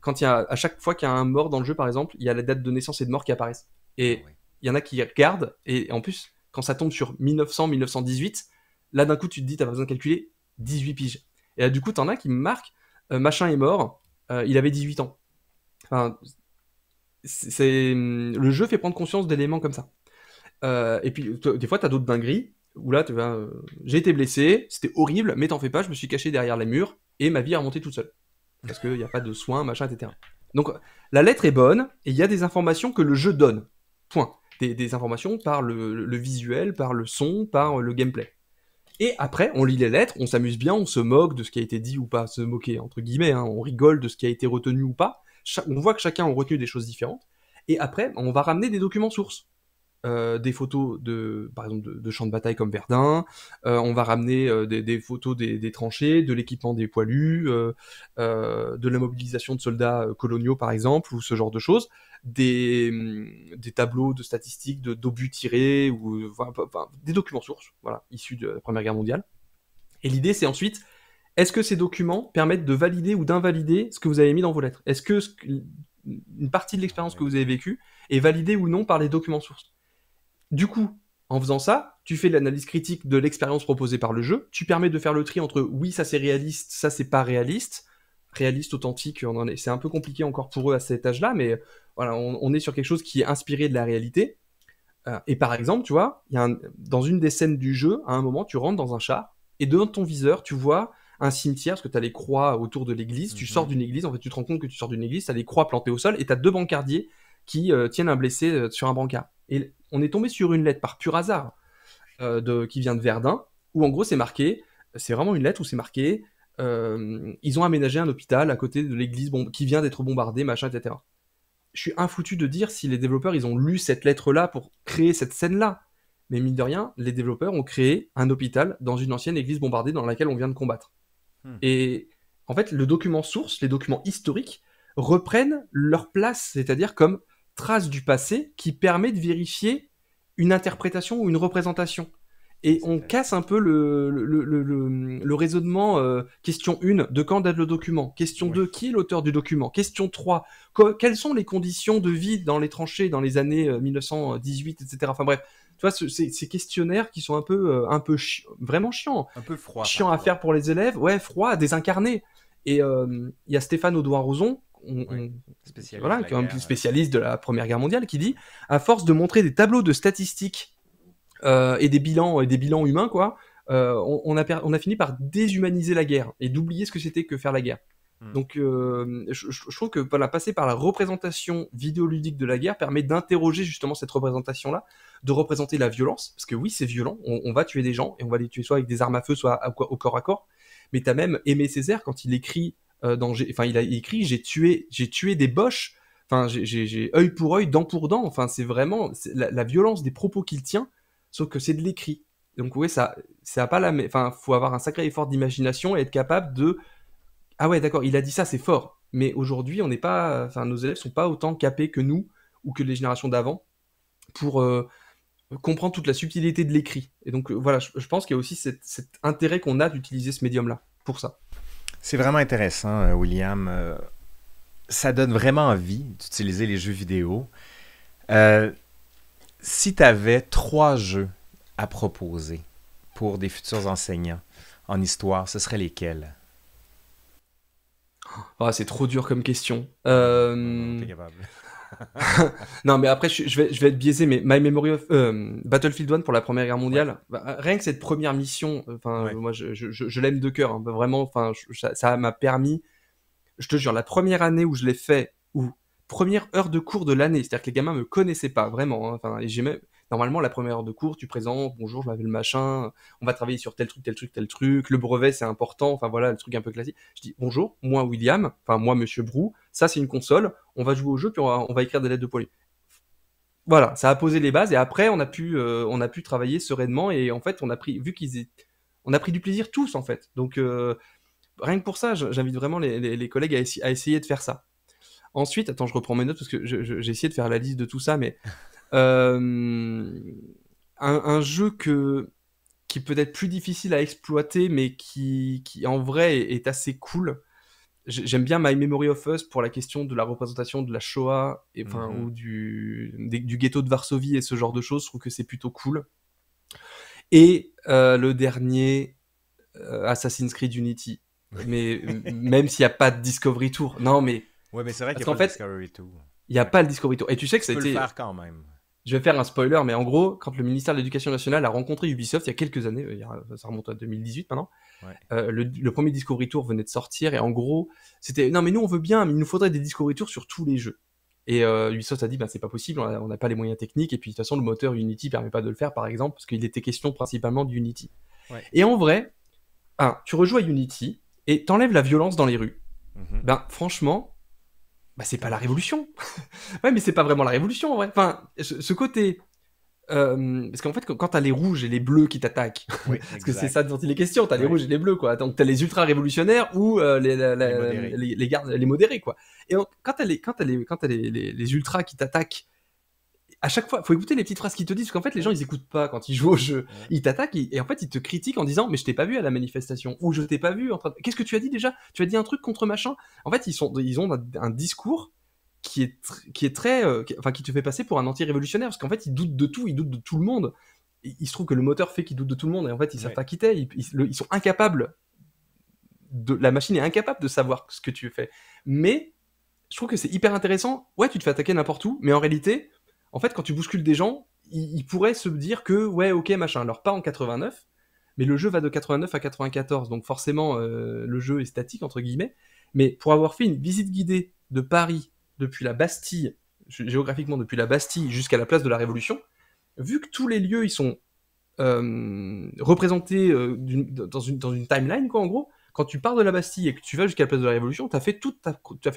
Quand il a, à chaque fois qu'il y a un mort dans le jeu, par exemple, il y a la date de naissance et de mort qui apparaissent. Et ah il y en a qui regardent, et en plus, quand ça tombe sur 1900, 1918, là d'un coup tu te dis, t'as pas besoin de calculer, 18 piges. Et là euh, du coup, t'en as qui marquent, euh, machin est mort, il avait 18 ans. Enfin, c'est hum, le jeu fait prendre conscience d'éléments comme ça. et puis des fois, t'as d'autres dingueries où là, tu vois, euh, j'ai été blessé, c'était horrible, mais t'en fais pas, je me suis caché derrière les murs et ma vie a remonté toute seule. Parce qu'il n'y a pas de soins, machin, etc. Donc la lettre est bonne et il y a des informations que le jeu donne. Point. Des, informations par le, visuel, par le son, par le gameplay. Et après, on lit les lettres, on s'amuse bien, on se moque de ce qui a été dit ou pas, se moquer entre guillemets, hein. on rigole de ce qui a été retenu ou pas. on voit que chacun a retenu des choses différentes. Et après, on va ramener des documents sources. Euh, des photos de, de, champs de bataille comme Verdun. Euh, on va ramener euh, des, photos des, tranchées, de l'équipement des poilus, de la mobilisation de soldats coloniaux, par exemple, ou ce genre de choses. Des, mm, tableaux de statistiques d'obus tirés, ou des documents sources, voilà, issus de la Première Guerre mondiale. Et l'idée, c'est ensuite, est-ce que ces documents permettent de valider ou d'invalider ce que vous avez mis dans vos lettres Est-ce que une partie de l'expérience que vous avez vécue est validée ou non par les documents sources du coup, en faisant ça, tu fais l'analyse critique de l'expérience proposée par le jeu, tu permets de faire le tri entre oui, ça c'est réaliste, ça c'est pas réaliste, réaliste, authentique, on en est. C'est un peu compliqué encore pour eux à cet âge-là, mais voilà, on, est sur quelque chose qui est inspiré de la réalité. Euh, et par exemple, tu vois, y a dans une des scènes du jeu, à un moment, tu rentres dans un char et devant ton viseur, tu vois un cimetière, parce que tu as les croix autour de l'église, tu mhm. sors d'une église, en fait, tu te rends compte que tu sors d'une église, tu as les croix plantées au sol et tu as deux bancardiers qui euh, tiennent un blessé euh, sur un brancard. Et on est tombé sur une lettre par pur hasard euh, de, qui vient de Verdun, où en gros c'est marqué, c'est vraiment une lettre où c'est marqué, euh, ils ont aménagé un hôpital à côté de l'église qui vient d'être bombardée, machin, etc. Je suis infoutu de dire si les développeurs, ils ont lu cette lettre-là pour créer cette scène-là. Mais mine de rien, les développeurs ont créé un hôpital dans une ancienne église bombardée dans laquelle on vient de combattre. Hmm. Et en fait, le document source, les documents historiques, reprennent leur place, c'est-à-dire comme trace du passé qui permet de vérifier une interprétation ou une représentation. Et on casse un peu le, le, le, le raisonnement euh, question 1, de quand date le document Question 2, qui est l'auteur du document Question 3, quelles sont les conditions de vie dans les tranchées dans les années 1918, euh, etc. Enfin bref, tu vois, ces, questionnaires qui sont un peu, euh, un peu vraiment chiants. Un peu froid. chiant à faire pour les élèves, ouais, froid, désincarné. Et il y a Stéphane Audouin-Roson spécialiste, un spécialiste de la Première Guerre mondiale, qui dit à force de montrer des tableaux de statistiques euh, et des bilans et des bilans humains, quoi, euh, on, a on a fini par déshumaniser la guerre et d'oublier ce que c'était que faire la guerre. Hmm. Donc, euh, je, trouve que voilà, passer par la représentation vidéoludique de la guerre permet d'interroger justement cette représentation-là, de représenter la violence, parce que oui, c'est violent, on, va tuer des gens, et on va les tuer soit avec des armes à feu, soit au corps à corps, mais tu as même Aimé Césaire, quand il écrit euh, dans, enfin, il a écrit j'ai tué, j'ai tué des boches. Enfin, j'ai œil pour œil, dent pour dent. Enfin, c'est vraiment la, violence des propos qu'il tient, sauf que c'est de l'écrit. Donc oui, ça, ça a pas la, enfin, faut avoir un sacré effort d'imagination et être capable de. Ah ouais, d'accord, il a dit ça, c'est fort. Mais aujourd'hui, on n'est pas, enfin, nos élèves sont pas autant capés que nous ou que les générations d'avant pour euh, comprendre toute la subtilité de l'écrit. Et donc euh, voilà, je, pense qu'il y a aussi cet intérêt qu'on a d'utiliser ce médium-là pour ça. C'est vraiment intéressant, euh, William. Euh, ça donne vraiment envie d'utiliser les jeux vidéo. Euh, si tu avais trois jeux à proposer pour des futurs enseignants en histoire, ce seraient lesquels ah, C'est trop dur comme question non, mais après, je, vais, je vais être biaisé, mais My Memory of euh, Battlefield 1 pour la Première Guerre mondiale, bah, rien que cette première mission, enfin, moi, je, je, l'aime de cœur, hein. vraiment, enfin, ça m'a permis, je te jure, la première année où je l'ai fait, ou première heure de cours de l'année, c'est-à-dire que les gamins me connaissaient pas vraiment, hein, enfin, et Normalement, la première heure de cours, tu présentes, bonjour, je m'appelle machin, on va travailler sur tel truc, tel truc, tel truc, le brevet, c'est important, enfin voilà, le truc un peu classique. Je dis, bonjour, moi William, enfin moi Monsieur Brou, ça c'est une console, on va jouer au jeu, puis on va, écrire des lettres de poly voilà, ça a posé les bases et après on a pu euh, on a pu travailler sereinement et en fait on a pris vu qu'ils ont on a pris du plaisir tous en fait. Donc euh, rien que pour ça, j'invite vraiment les, collègues à, essayer de faire ça. Ensuite, attends, je reprends mes notes parce que j'ai essayé de faire la liste de tout ça, mais euh, un, jeu que, qui peut être plus difficile à exploiter, mais qui, qui en vrai est, assez cool. J'aime bien My Memory of Us pour la question de la représentation de la Shoah et, enfin, mhm. ou du, du ghetto de Varsovie et ce genre de choses. Je trouve que c'est plutôt cool. Et euh, le dernier, euh, Assassin's Creed Unity. Mais même s'il n'y a pas de Discovery Tour. Non, mais. Ouais, c'est vrai qu'il n'y a pas Il n'y a pas le Discovery Tour. Et tu sais que c'était. Tu peux quand même je vais faire un spoiler, mais en gros, quand le ministère de l'Éducation nationale a rencontré Ubisoft il y a quelques années, euh, euh, ça remonte à 2018 maintenant, euh, le, premier Discovery Tour venait de sortir et en gros, c'était non, mais nous on veut bien, mais il nous faudrait des Discovery Tours sur tous les jeux. Et Ubisoft a dit, ben c'est pas possible, on n'a pas les moyens techniques, et puis de toute façon, le moteur Unity permet pas de le faire, par exemple, parce qu'il était question principalement d'Unity. Et en vrai, tu rejoues à Unity et t'enlèves la violence dans les rues. Mhm. Ben, franchement, bah c'est pas la révolution. ouais, mais c'est pas vraiment la révolution en Enfin, ce, côté. Euh, parce qu'en fait, quand t'as les rouges et les bleus qui t'attaquent, parce que c'est ça dont il est question, t'as as les rouges et les bleus, quoi. Donc t'as les ultra révolutionnaires ou euh, les, les, gardes, les modérés, quoi. Et quand t'as les, quand as les, quand les, ultras qui t'attaquent à chaque fois, faut écouter les petites phrases qu'ils te disent, parce qu'en fait, les gens, ils écoutent pas quand ils jouent au jeu. Ils t'attaquent et, en fait, ils te critiquent en disant, mais je t'ai pas vu à la manifestation, ou je t'ai pas vu en train de... Qu'est-ce que tu as dit déjà Tu as dit un truc contre machin En fait, ils, sont, ils ont un, discours qui est, qui est très. Euh, enfin, qui te fait passer pour un anti-révolutionnaire, parce qu'en fait, ils doutent de tout, ils doutent de tout le monde. il se trouve que le moteur fait qu'ils doutent de tout le monde, et en fait, ils savent pas qui ils, ils sont incapables. De, la machine est incapable de savoir ce que tu fais. Mais je trouve que c'est hyper intéressant. Ouais, tu te fais attaquer n'importe où, mais en réalité, en fait, quand tu bouscules des gens, ils, pourraient se dire que, ouais, ok, machin. Alors, pas en 89, mais le jeu va de 89 à 94, donc forcément, euh, le jeu est statique, entre guillemets. Mais pour avoir fait une visite guidée de Paris depuis la Bastille, géographiquement depuis la Bastille jusqu'à la place de la Révolution, vu que tous les lieux, ils sont euh, représentés euh, dans, une, timeline, quoi, en gros, quand tu pars de la Bastille et que tu vas jusqu'à la place de la Révolution, tu as, as, fait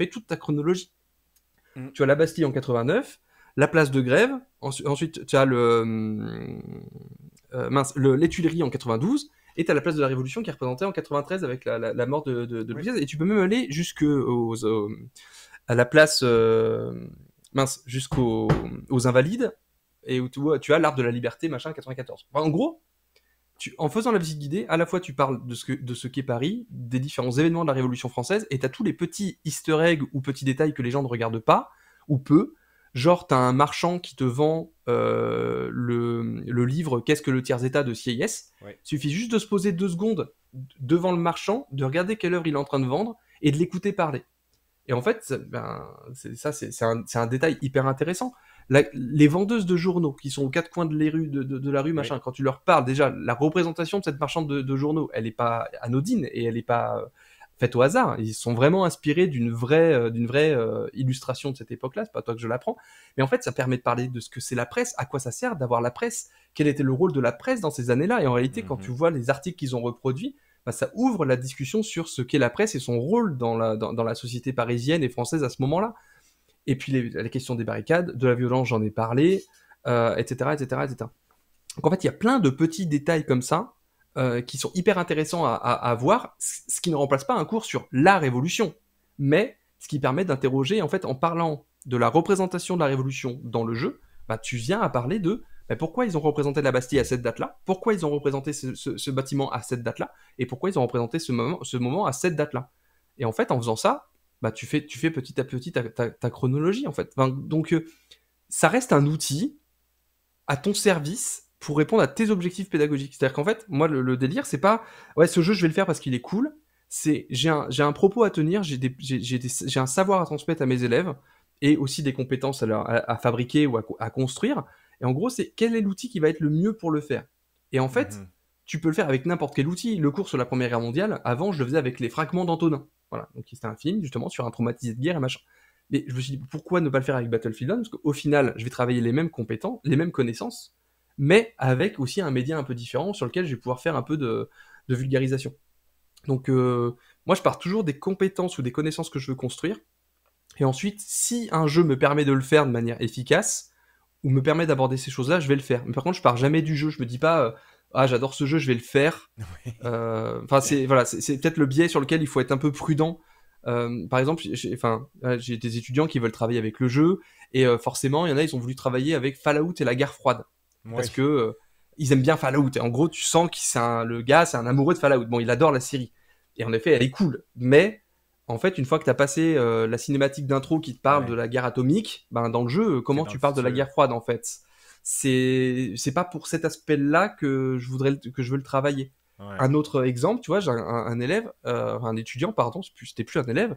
toute ta chronologie. Mm. Tu as la Bastille en 89, la place de grève, ensuite tu as le, euh, les Tuileries en 92, et tu as la place de la Révolution qui est représentée en 93 avec la, mort de, Louis XVI, et tu peux même aller jusque à la place, euh, jusqu'aux Invalides, et où tu, tu as l'art de la Liberté, machin, 94. en gros, en faisant la visite guidée, à la fois tu parles de ce, de ce qu'est Paris, des différents événements de la Révolution française, et tu as tous les petits easter eggs ou petits détails que les gens ne regardent pas, ou peu, Genre, t'as un marchand qui te vend euh, le, livre Qu'est-ce que le tiers-état de CIS Suffit juste de se poser deux secondes devant le marchand, de regarder quelle œuvre il est en train de vendre et de l'écouter parler. Et en fait, ben, ça, c'est un, un, détail hyper intéressant. les vendeuses de journaux qui sont aux quatre coins de, les rues, de, la rue, machin, quand tu leur parles, déjà, la représentation de cette marchande de, de journaux, elle n'est pas anodine et elle n'est pas, faites au hasard. Ils sont vraiment inspirés d'une vraie, euh, d'une vraie euh, illustration de cette époque-là. C'est pas toi que je l'apprends, mais en fait, ça permet de parler de ce que c'est la presse, à quoi ça sert d'avoir la presse, quel était le rôle de la presse dans ces années-là. Et en réalité, quand mhm. tu vois les articles qu'ils ont reproduits, bah, ça ouvre la discussion sur ce qu'est la presse et son rôle dans la, dans, la société parisienne et française à ce moment-là. Et puis les, la question des barricades, de la violence, j'en ai parlé, etc., etc., etc. Donc en fait, il y a plein de petits détails comme ça euh, qui sont hyper intéressants à, voir, ce qui ne remplace pas un cours sur la Révolution, mais ce qui permet d'interroger, en fait, en parlant de la représentation de la Révolution dans le jeu, bah, tu viens à parler de bah, pourquoi ils ont représenté la Bastille à cette date-là, pourquoi ils ont représenté ce, bâtiment à cette date-là, et pourquoi ils ont représenté ce moment, ce moment à cette date-là. Et en fait, en faisant ça, bah, tu, fais, tu fais petit à petit ta, chronologie, en fait. donc, euh, ça reste un outil à ton service pour répondre à tes objectifs pédagogiques. C'est-à-dire qu'en fait, moi, le, délire, c'est pas ouais, ce jeu, je vais le faire parce qu'il est cool. C'est j'ai un, propos à tenir, j'ai un savoir à transmettre à mes élèves et aussi des compétences à, à, fabriquer ou à, construire. Et en gros, c'est quel est l'outil qui va être le mieux pour le faire. Et en fait, mhm. tu peux le faire avec n'importe quel outil. Le cours sur la Première Guerre mondiale, avant, je le faisais avec les fragments d'Antonin. Voilà, donc c'était un film justement sur un traumatisé de guerre et machin. Mais je me suis dit pourquoi ne pas le faire avec Battlefield 1 Parce qu'au final, je vais travailler les mêmes compétences, les mêmes connaissances, mais avec aussi un média un peu différent sur lequel je vais pouvoir faire un peu de, vulgarisation. Donc euh, moi je pars toujours des compétences ou des connaissances que je veux construire, et ensuite si un jeu me permet de le faire de manière efficace, ou me permet d'aborder ces choses-là, je vais le faire. Mais par contre je pars jamais du jeu, je me dis pas... Euh, ah j'adore ce jeu, je vais le faire. Euh, enfin c'est voilà, c'est peut-être le biais sur lequel il faut être un peu prudent. par exemple, j'ai des étudiants qui veulent travailler avec le jeu et forcément il y en a ils ont voulu travailler avec Fallout et la guerre froide. Parce que euh, ils aiment bien Fallout. en gros, tu sens que c'est le gars, c'est un amoureux de Fallout. Bon, il adore la série. Et en effet, elle est cool. Mais en fait, une fois que tu as passé euh, la cinématique d'intro qui te parle de la guerre atomique, ben, dans le jeu, euh, comment tu parles de la guerre froide en fait C'est c'est pas pour cet aspect-là que je voudrais que je veux le travailler. Un autre exemple, tu vois, j'ai un, élève, un étudiant, pardon, c'était plus un élève,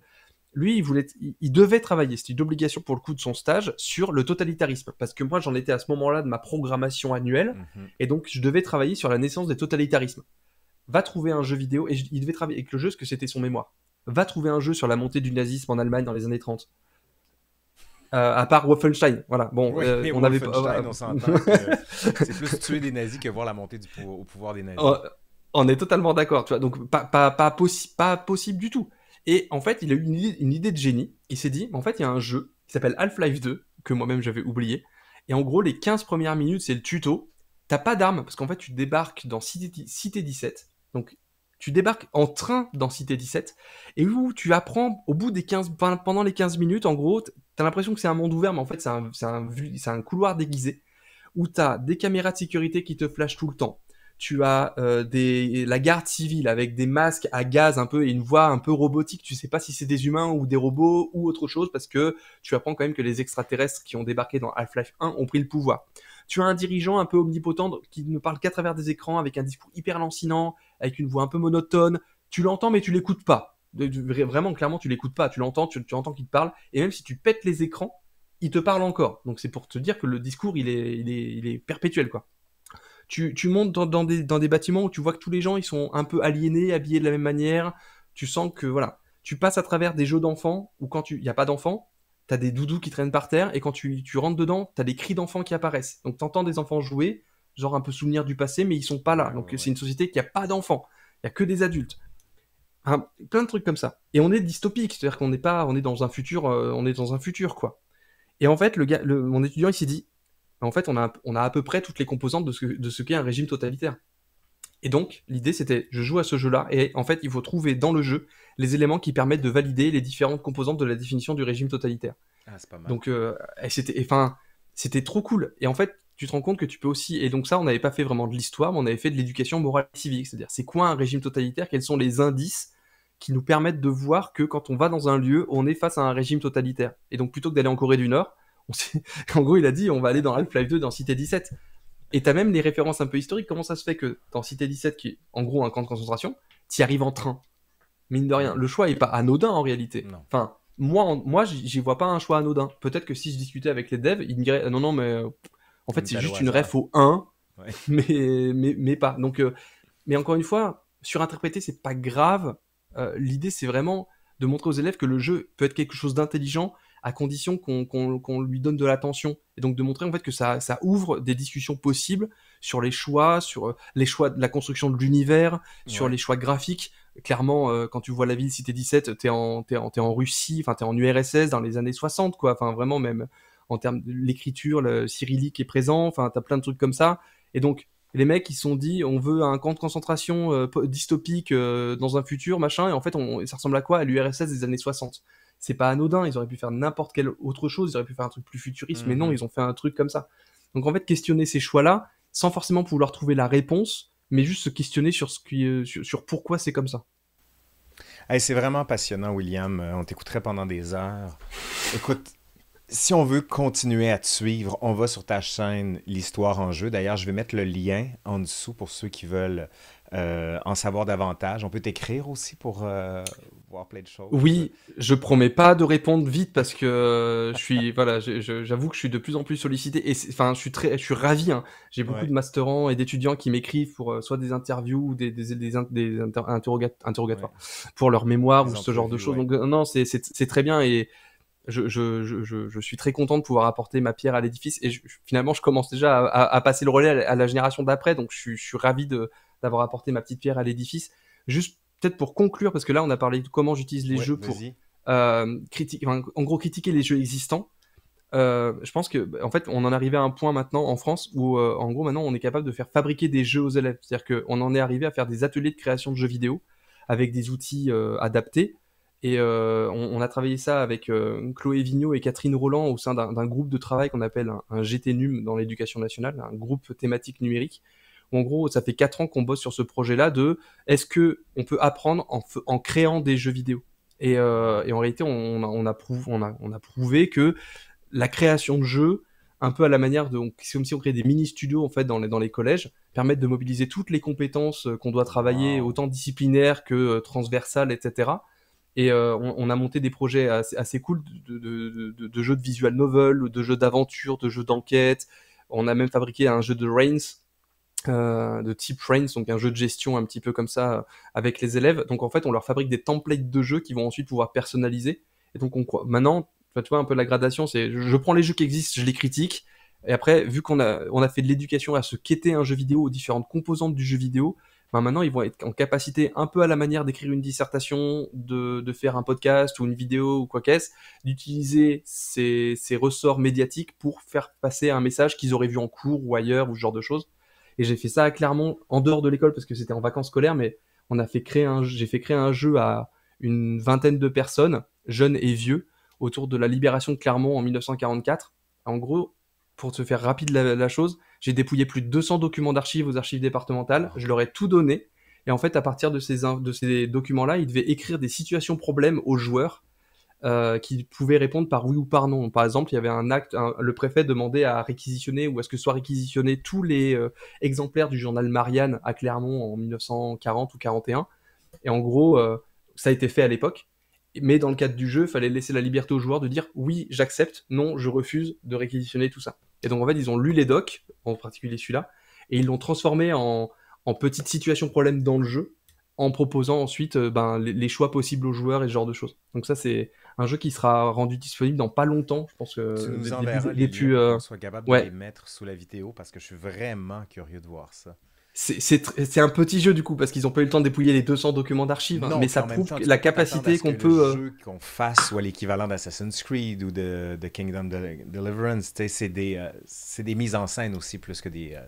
lui, il, voulait, il devait travailler, c'était une obligation pour le coup de son stage, sur le totalitarisme. Parce que moi, j'en étais à ce moment-là de ma programmation annuelle, mhm. et donc je devais travailler sur la naissance des totalitarismes. Va trouver un jeu vidéo, et il devait travailler avec le jeu, parce que c'était son mémoire. Va trouver un jeu sur la montée du nazisme en Allemagne dans les années 30. Euh, à part Wolfenstein, voilà. Bon, euh, on avait euh, c'est plus tuer des nazis que voir la montée du, au pouvoir des nazis. On, est totalement d'accord, tu vois. Donc pas, pas, pas possible du tout. Et en fait, il a eu une idée, de génie. Il s'est dit, en fait, il y a un jeu qui s'appelle Half-Life 2, que moi-même j'avais oublié. Et en gros, les 15 premières minutes, c'est le tuto. T'as pas d'armes, parce qu'en fait, tu débarques dans Cité, 17. Donc, tu débarques en train dans Cité 17 et où tu apprends au bout des 15, pendant les 15 minutes, en gros, t'as l'impression que c'est un monde ouvert, mais en fait, c'est un, un, couloir déguisé où t'as des caméras de sécurité qui te flashent tout le temps tu as euh, la garde civile avec des masques à gaz un peu et une voix un peu robotique. Tu sais pas si c'est des humains ou des robots ou autre chose parce que tu apprends quand même que les extraterrestres qui ont débarqué dans Half-Life 1 ont pris le pouvoir. Tu as un dirigeant un peu omnipotent qui ne parle qu'à travers des écrans avec un discours hyper lancinant, avec une voix un peu monotone. Tu l'entends mais tu l'écoutes pas. Vraiment, clairement, tu l'écoutes pas. Tu l'entends, tu, entends qu'il te parle. Et même si tu pètes les écrans, il te parle encore. Donc c'est pour te dire que le discours, est, il est, il est perpétuel, quoi tu, montes dans, des, bâtiments où tu vois que tous les gens, ils sont un peu aliénés, habillés de la même manière. Tu sens que, voilà, tu passes à travers des jeux d'enfants où quand il n'y a pas d'enfants, t'as des doudous qui traînent par terre et quand tu, rentres dedans, t'as des cris d'enfants qui apparaissent. Donc t'entends des enfants jouer, genre un peu souvenir du passé, mais ils sont pas là. Donc c'est une société qui a pas d'enfants, il y a que des adultes. plein de trucs comme ça. Et on est dystopique, c'est-à-dire qu'on n'est pas, on est dans un futur, euh, on est dans un futur quoi. Et en fait, le mon étudiant, il s'est dit, en fait, on a, à peu près toutes les composantes de ce, qu'est un régime totalitaire. Et donc, l'idée, c'était, je joue à ce jeu-là, et en fait, il faut trouver dans le jeu les éléments qui permettent de valider les différentes composantes de la définition du régime totalitaire. Ah, donc, euh, c'était, enfin, c'était trop cool. Et en fait, tu te rends compte que tu peux aussi, et donc ça, on n'avait pas fait vraiment de l'histoire, mais on avait fait de l'éducation morale civique, c'est-à-dire, c'est quoi un régime totalitaire, quels sont les indices qui nous permettent de voir que quand on va dans un lieu, on est face à un régime totalitaire. Et donc, plutôt que d'aller en Corée du Nord, en gros, il a dit on va aller dans Half-Life 2 dans Cité 17. Et t'as même les références un peu historiques. Comment ça se fait que dans Cité 17, qui est en gros un camp de concentration, t'y arrives en train Mine de rien, le choix est pas anodin en réalité. Enfin, moi, moi j'y vois pas un choix anodin. Peut-être que si je discutais avec les devs, ils me diraient non, non, mais euh, en fait, c'est juste une ref au 1, mais, mais, pas. Donc, euh, mais encore une fois, surinterpréter, c'est pas grave. Euh, l'idée, c'est vraiment de montrer aux élèves que le jeu peut être quelque chose d'intelligent à condition qu'on lui donne de l'attention et donc de montrer en fait que ça, ouvre des discussions possibles sur les choix, sur euh, les choix de la construction de l'univers, sur les choix graphiques. Clairement, euh, quand tu vois la ville Cité 17, t'es en, es en, en Russie, enfin t'es en URSS dans les années 60, quoi. Enfin vraiment même en termes de l'écriture, le cyrillique est présent. Enfin t'as plein de trucs comme ça. Et donc les mecs ils se sont dit on veut un camp de concentration euh, dystopique dans un futur machin et en fait on, ça ressemble à quoi à l'URSS des années 60 c'est pas anodin. Ils auraient pu faire n'importe quelle autre chose. Ils auraient pu faire un truc plus futuriste, mais non, mhm. ils ont fait un truc comme ça. Donc en fait, questionner ces choix-là, sans forcément vouloir trouver la réponse, mais juste se questionner sur, ce qui, euh, sur, pourquoi c'est comme ça. Hey, c'est vraiment passionnant, William. Euh, on t'écouterait pendant des heures. Écoute, si on veut continuer à te suivre, on va sur ta chaîne L'Histoire en jeu. D'ailleurs, je vais mettre le lien en dessous pour ceux qui veulent euh, en savoir davantage. On peut t'écrire aussi pour, plein de choses. Oui, euh. je promets pas de répondre vite parce que euh, je suis, voilà, j'avoue que je suis de plus en plus sollicité et enfin, je suis très, je suis ravi. Hein. J'ai beaucoup de masterants et d'étudiants qui m'écrivent pour euh, soit des interviews ou des, des, interrogatoires pour leur mémoire ou ce genre de choses. Donc non, c'est très bien et je, suis très content de pouvoir apporter ma pierre à l'édifice et finalement je commence déjà à, passer le relais à, la génération d'après donc je, suis ravi d'avoir apporté ma petite pierre à l'édifice juste pour conclure, parce que là, on a parlé de comment j'utilise les jeux pour euh, critiquer, en gros, critiquer les jeux existants. Euh, je pense que, bah, en fait, on en arrivait à un point maintenant en France où, euh, en gros, maintenant, on est capable de faire fabriquer des jeux aux élèves. C'est-à-dire qu'on en est arrivé à faire des ateliers de création de jeux vidéo avec des outils adaptés. Et on, a travaillé ça avec Chloé Vigneault et Catherine Roland au sein d'un groupe de travail qu'on appelle un, un GTNUM dans l'éducation nationale, un groupe thématique numérique, où en gros, ça fait 4 ans qu'on bosse sur ce projet-là de est-ce que on peut apprendre en, créant des jeux vidéo et, euh, en réalité, on, a prouvé, on, a, prouvé, que la création de jeux, un peu à la manière de, c'est comme si on créait des mini studios en fait dans les, dans les collèges, permettent de mobiliser toutes les compétences euh, qu'on doit travailler, autant disciplinaires que euh, transversales, etc. Et on, a monté des projets assez, cool de, de, jeux de visual novel, de jeux d'aventure, de jeux d'enquête. On a même fabriqué un jeu de Reigns de type trains donc un jeu de gestion un petit peu comme ça euh, avec les élèves. Donc en fait, on leur fabrique des templates de jeux qui vont ensuite pouvoir personnaliser. Et donc on Maintenant, tu vois un peu la gradation, c'est je prends les jeux qui existent, je les critique. Et après, vu qu'on a, on a fait de l'éducation à se qu'était un jeu vidéo, aux différentes composantes du jeu vidéo, ben, maintenant ils vont être en capacité, un peu à la manière d'écrire une dissertation, de, faire un podcast ou une vidéo ou quoi qu'est-ce, d'utiliser ces ressorts médiatiques pour faire passer un message qu'ils auraient vu en cours ou ailleurs ou ce genre de choses. Et j'ai fait ça à Clermont en dehors de l'école parce que c'était en vacances scolaires, mais on a fait créer un, j'ai fait créer un jeu à une vingtaine de personnes, jeunes et vieux, autour de la libération de Clermont en 1944. En gros, pour se faire rapide la, chose, j'ai dépouillé plus de 200 documents d'archives aux archives départementales. Je leur ai tout donné. Et en fait, à partir de ces, de ces documents-là, ils devaient écrire des situations problèmes aux joueurs euh, qui pouvaient répondre par oui ou par non. Par exemple, il y avait un acte, le préfet demandait à réquisitionner ou à ce que soient réquisitionnés tous les euh, exemplaires du journal Marianne à Clermont en 1940 ou 41. Et en gros, euh, ça a été fait à l'époque. Mais dans le cadre du jeu, il fallait laisser la liberté aux joueurs de dire oui, j'accepte, non, je refuse de réquisitionner tout ça. Et donc en fait, ils ont lu les docs, en particulier celui-là, et ils l'ont transformé en, petite situation problème dans le jeu, en proposant ensuite ben, les, les choix possibles aux joueurs et ce genre de choses. Donc ça, c'est un jeu qui sera rendu disponible dans pas longtemps. Je pense que les plus, euh... soit les mettre sous la vidéo parce que je suis vraiment curieux de voir ça. C'est un petit jeu du coup parce qu'ils n'ont pas eu le temps de dépouiller les 200 documents d'archives, hein, mais ça prouve la capacité qu'on peut. Le euh, jeu qu'on fasse soit l'équivalent d'Assassin's Creed ou de, de Kingdom Deliverance, c'est des, euh, des mises en scène aussi plus que des, euh,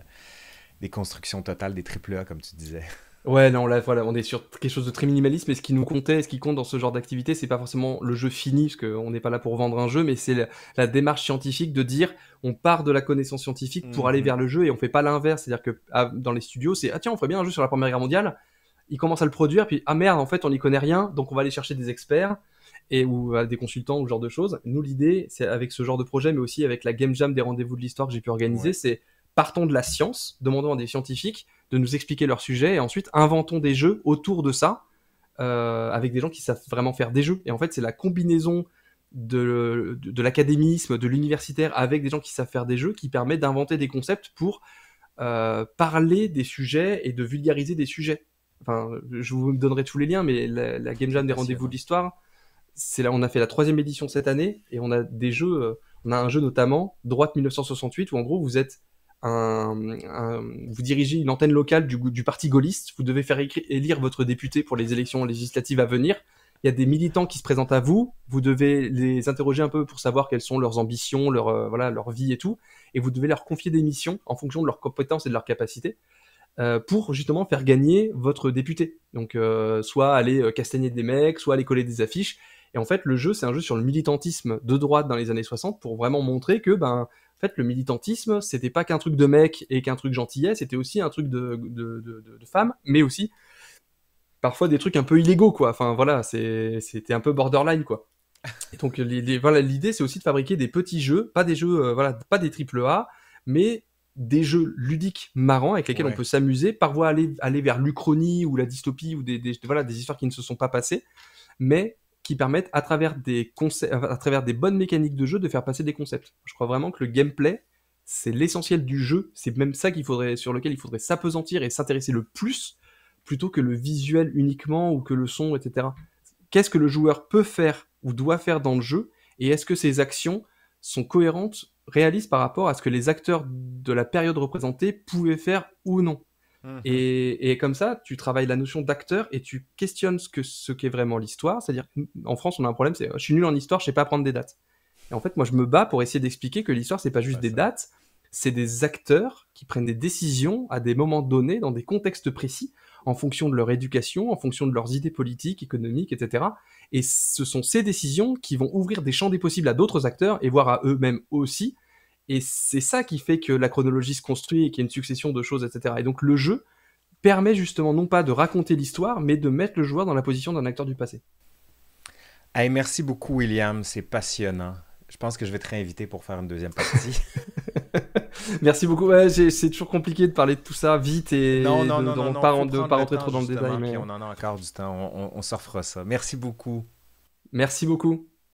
des constructions totales des AAA comme tu disais. Ouais, non, là, voilà, on est sur quelque chose de très minimaliste, mais ce qui nous comptait, ce qui compte dans ce genre d'activité, c'est pas forcément le jeu fini, parce qu'on n'est pas là pour vendre un jeu, mais c'est la, démarche scientifique de dire, on part de la connaissance scientifique pour mmh. aller vers le jeu et on fait pas l'inverse. C'est-à-dire que ah, dans les studios, c'est, ah tiens, on ferait bien un jeu sur la Première Guerre mondiale. Ils commencent à le produire, puis, ah merde, en fait, on n'y connaît rien, donc on va aller chercher des experts et ou euh, des consultants ou ce genre de choses. Nous, l'idée, c'est avec ce genre de projet, mais aussi avec la game jam des rendez-vous de l'histoire que j'ai pu organiser, c'est partons de la science, demandons à des scientifiques de nous expliquer leur sujet et ensuite inventons des jeux autour de ça euh, avec des gens qui savent vraiment faire des jeux. Et en fait, c'est la combinaison de, de, l'académisme, de l'universitaire avec des gens qui savent faire des jeux qui permet d'inventer des concepts pour euh, parler des sujets et de vulgariser des sujets. Enfin, je vous donnerai tous les liens, mais la, Game Jam des rendez-vous de l'histoire, c'est là on a fait la troisième édition cette année et on a des jeux, euh, on a un jeu notamment Droite 1968 où en gros vous êtes vous dirigez une antenne locale du, du parti gaulliste, vous devez faire élire votre député pour les élections législatives à venir. Il y a des militants qui se présentent à vous, vous devez les interroger un peu pour savoir quelles sont leurs ambitions, leur, euh, voilà, leur vie et tout, et vous devez leur confier des missions en fonction de leurs compétences et de leurs capacités. Euh, pour justement faire gagner votre député. Donc, euh, soit aller castagner des mecs, soit aller coller des affiches. Et en fait, le jeu, c'est un jeu sur le militantisme de droite dans les années 60 pour vraiment montrer que ben, en fait, le militantisme, c'était pas qu'un truc de mec et qu'un truc gentillet, c'était aussi un truc de, de, femme, mais aussi parfois des trucs un peu illégaux, quoi. Enfin, voilà, c'était un peu borderline, quoi. donc, voilà, l'idée, c'est aussi de fabriquer des petits jeux, pas des jeux, euh, voilà, pas des triple A, mais des jeux ludiques marrants avec lesquels on peut s'amuser, parfois aller, aller vers l'Uchronie ou la dystopie ou des, voilà, des histoires qui ne se sont pas passées, mais qui permettent à travers des concepts, à travers des bonnes mécaniques de jeu de faire passer des concepts. Je crois vraiment que le gameplay, c'est l'essentiel du jeu, c'est même ça qu'il faudrait, sur lequel il faudrait s'apesantir et s'intéresser le plus, plutôt que le visuel uniquement ou que le son, etc. Qu'est-ce que le joueur peut faire ou doit faire dans le jeu et est-ce que ses actions sont cohérentes, réalistes par rapport à ce que les acteurs de la période représentée pouvaient faire ou non Mhm. Et, comme ça, tu travailles la notion d'acteur et tu questionnes ce qu'est ce vraiment l'histoire. C'est-à-dire mm, en France, on a un problème, c'est euh, je suis nul en histoire, je sais pas prendre des dates. Et en fait, moi, je me bats pour essayer d'expliquer que l'histoire, n'est pas juste des dates, c'est des acteurs qui prennent des décisions à des moments donnés, dans des contextes précis, en fonction de leur éducation, en fonction de leurs idées politiques, économiques, etc. Et ce sont ces décisions qui vont ouvrir des champs des possibles à d'autres acteurs et voire à eux-mêmes aussi et c'est ça qui fait que la chronologie se construit et qu'il y a une succession de choses, etc. Et donc le jeu permet justement non pas de raconter l'histoire, mais de mettre le joueur dans la position d'un acteur du passé. merci beaucoup William, c'est passionnant. Je pense que je vais te réinviter pour faire une deuxième partie. Merci beaucoup. c'est toujours compliqué de parler de tout ça vite et non, de, ne pas, rentrer trop dans le détail. Mais... On en a encore du temps. On, on, ça. Merci beaucoup. Merci beaucoup.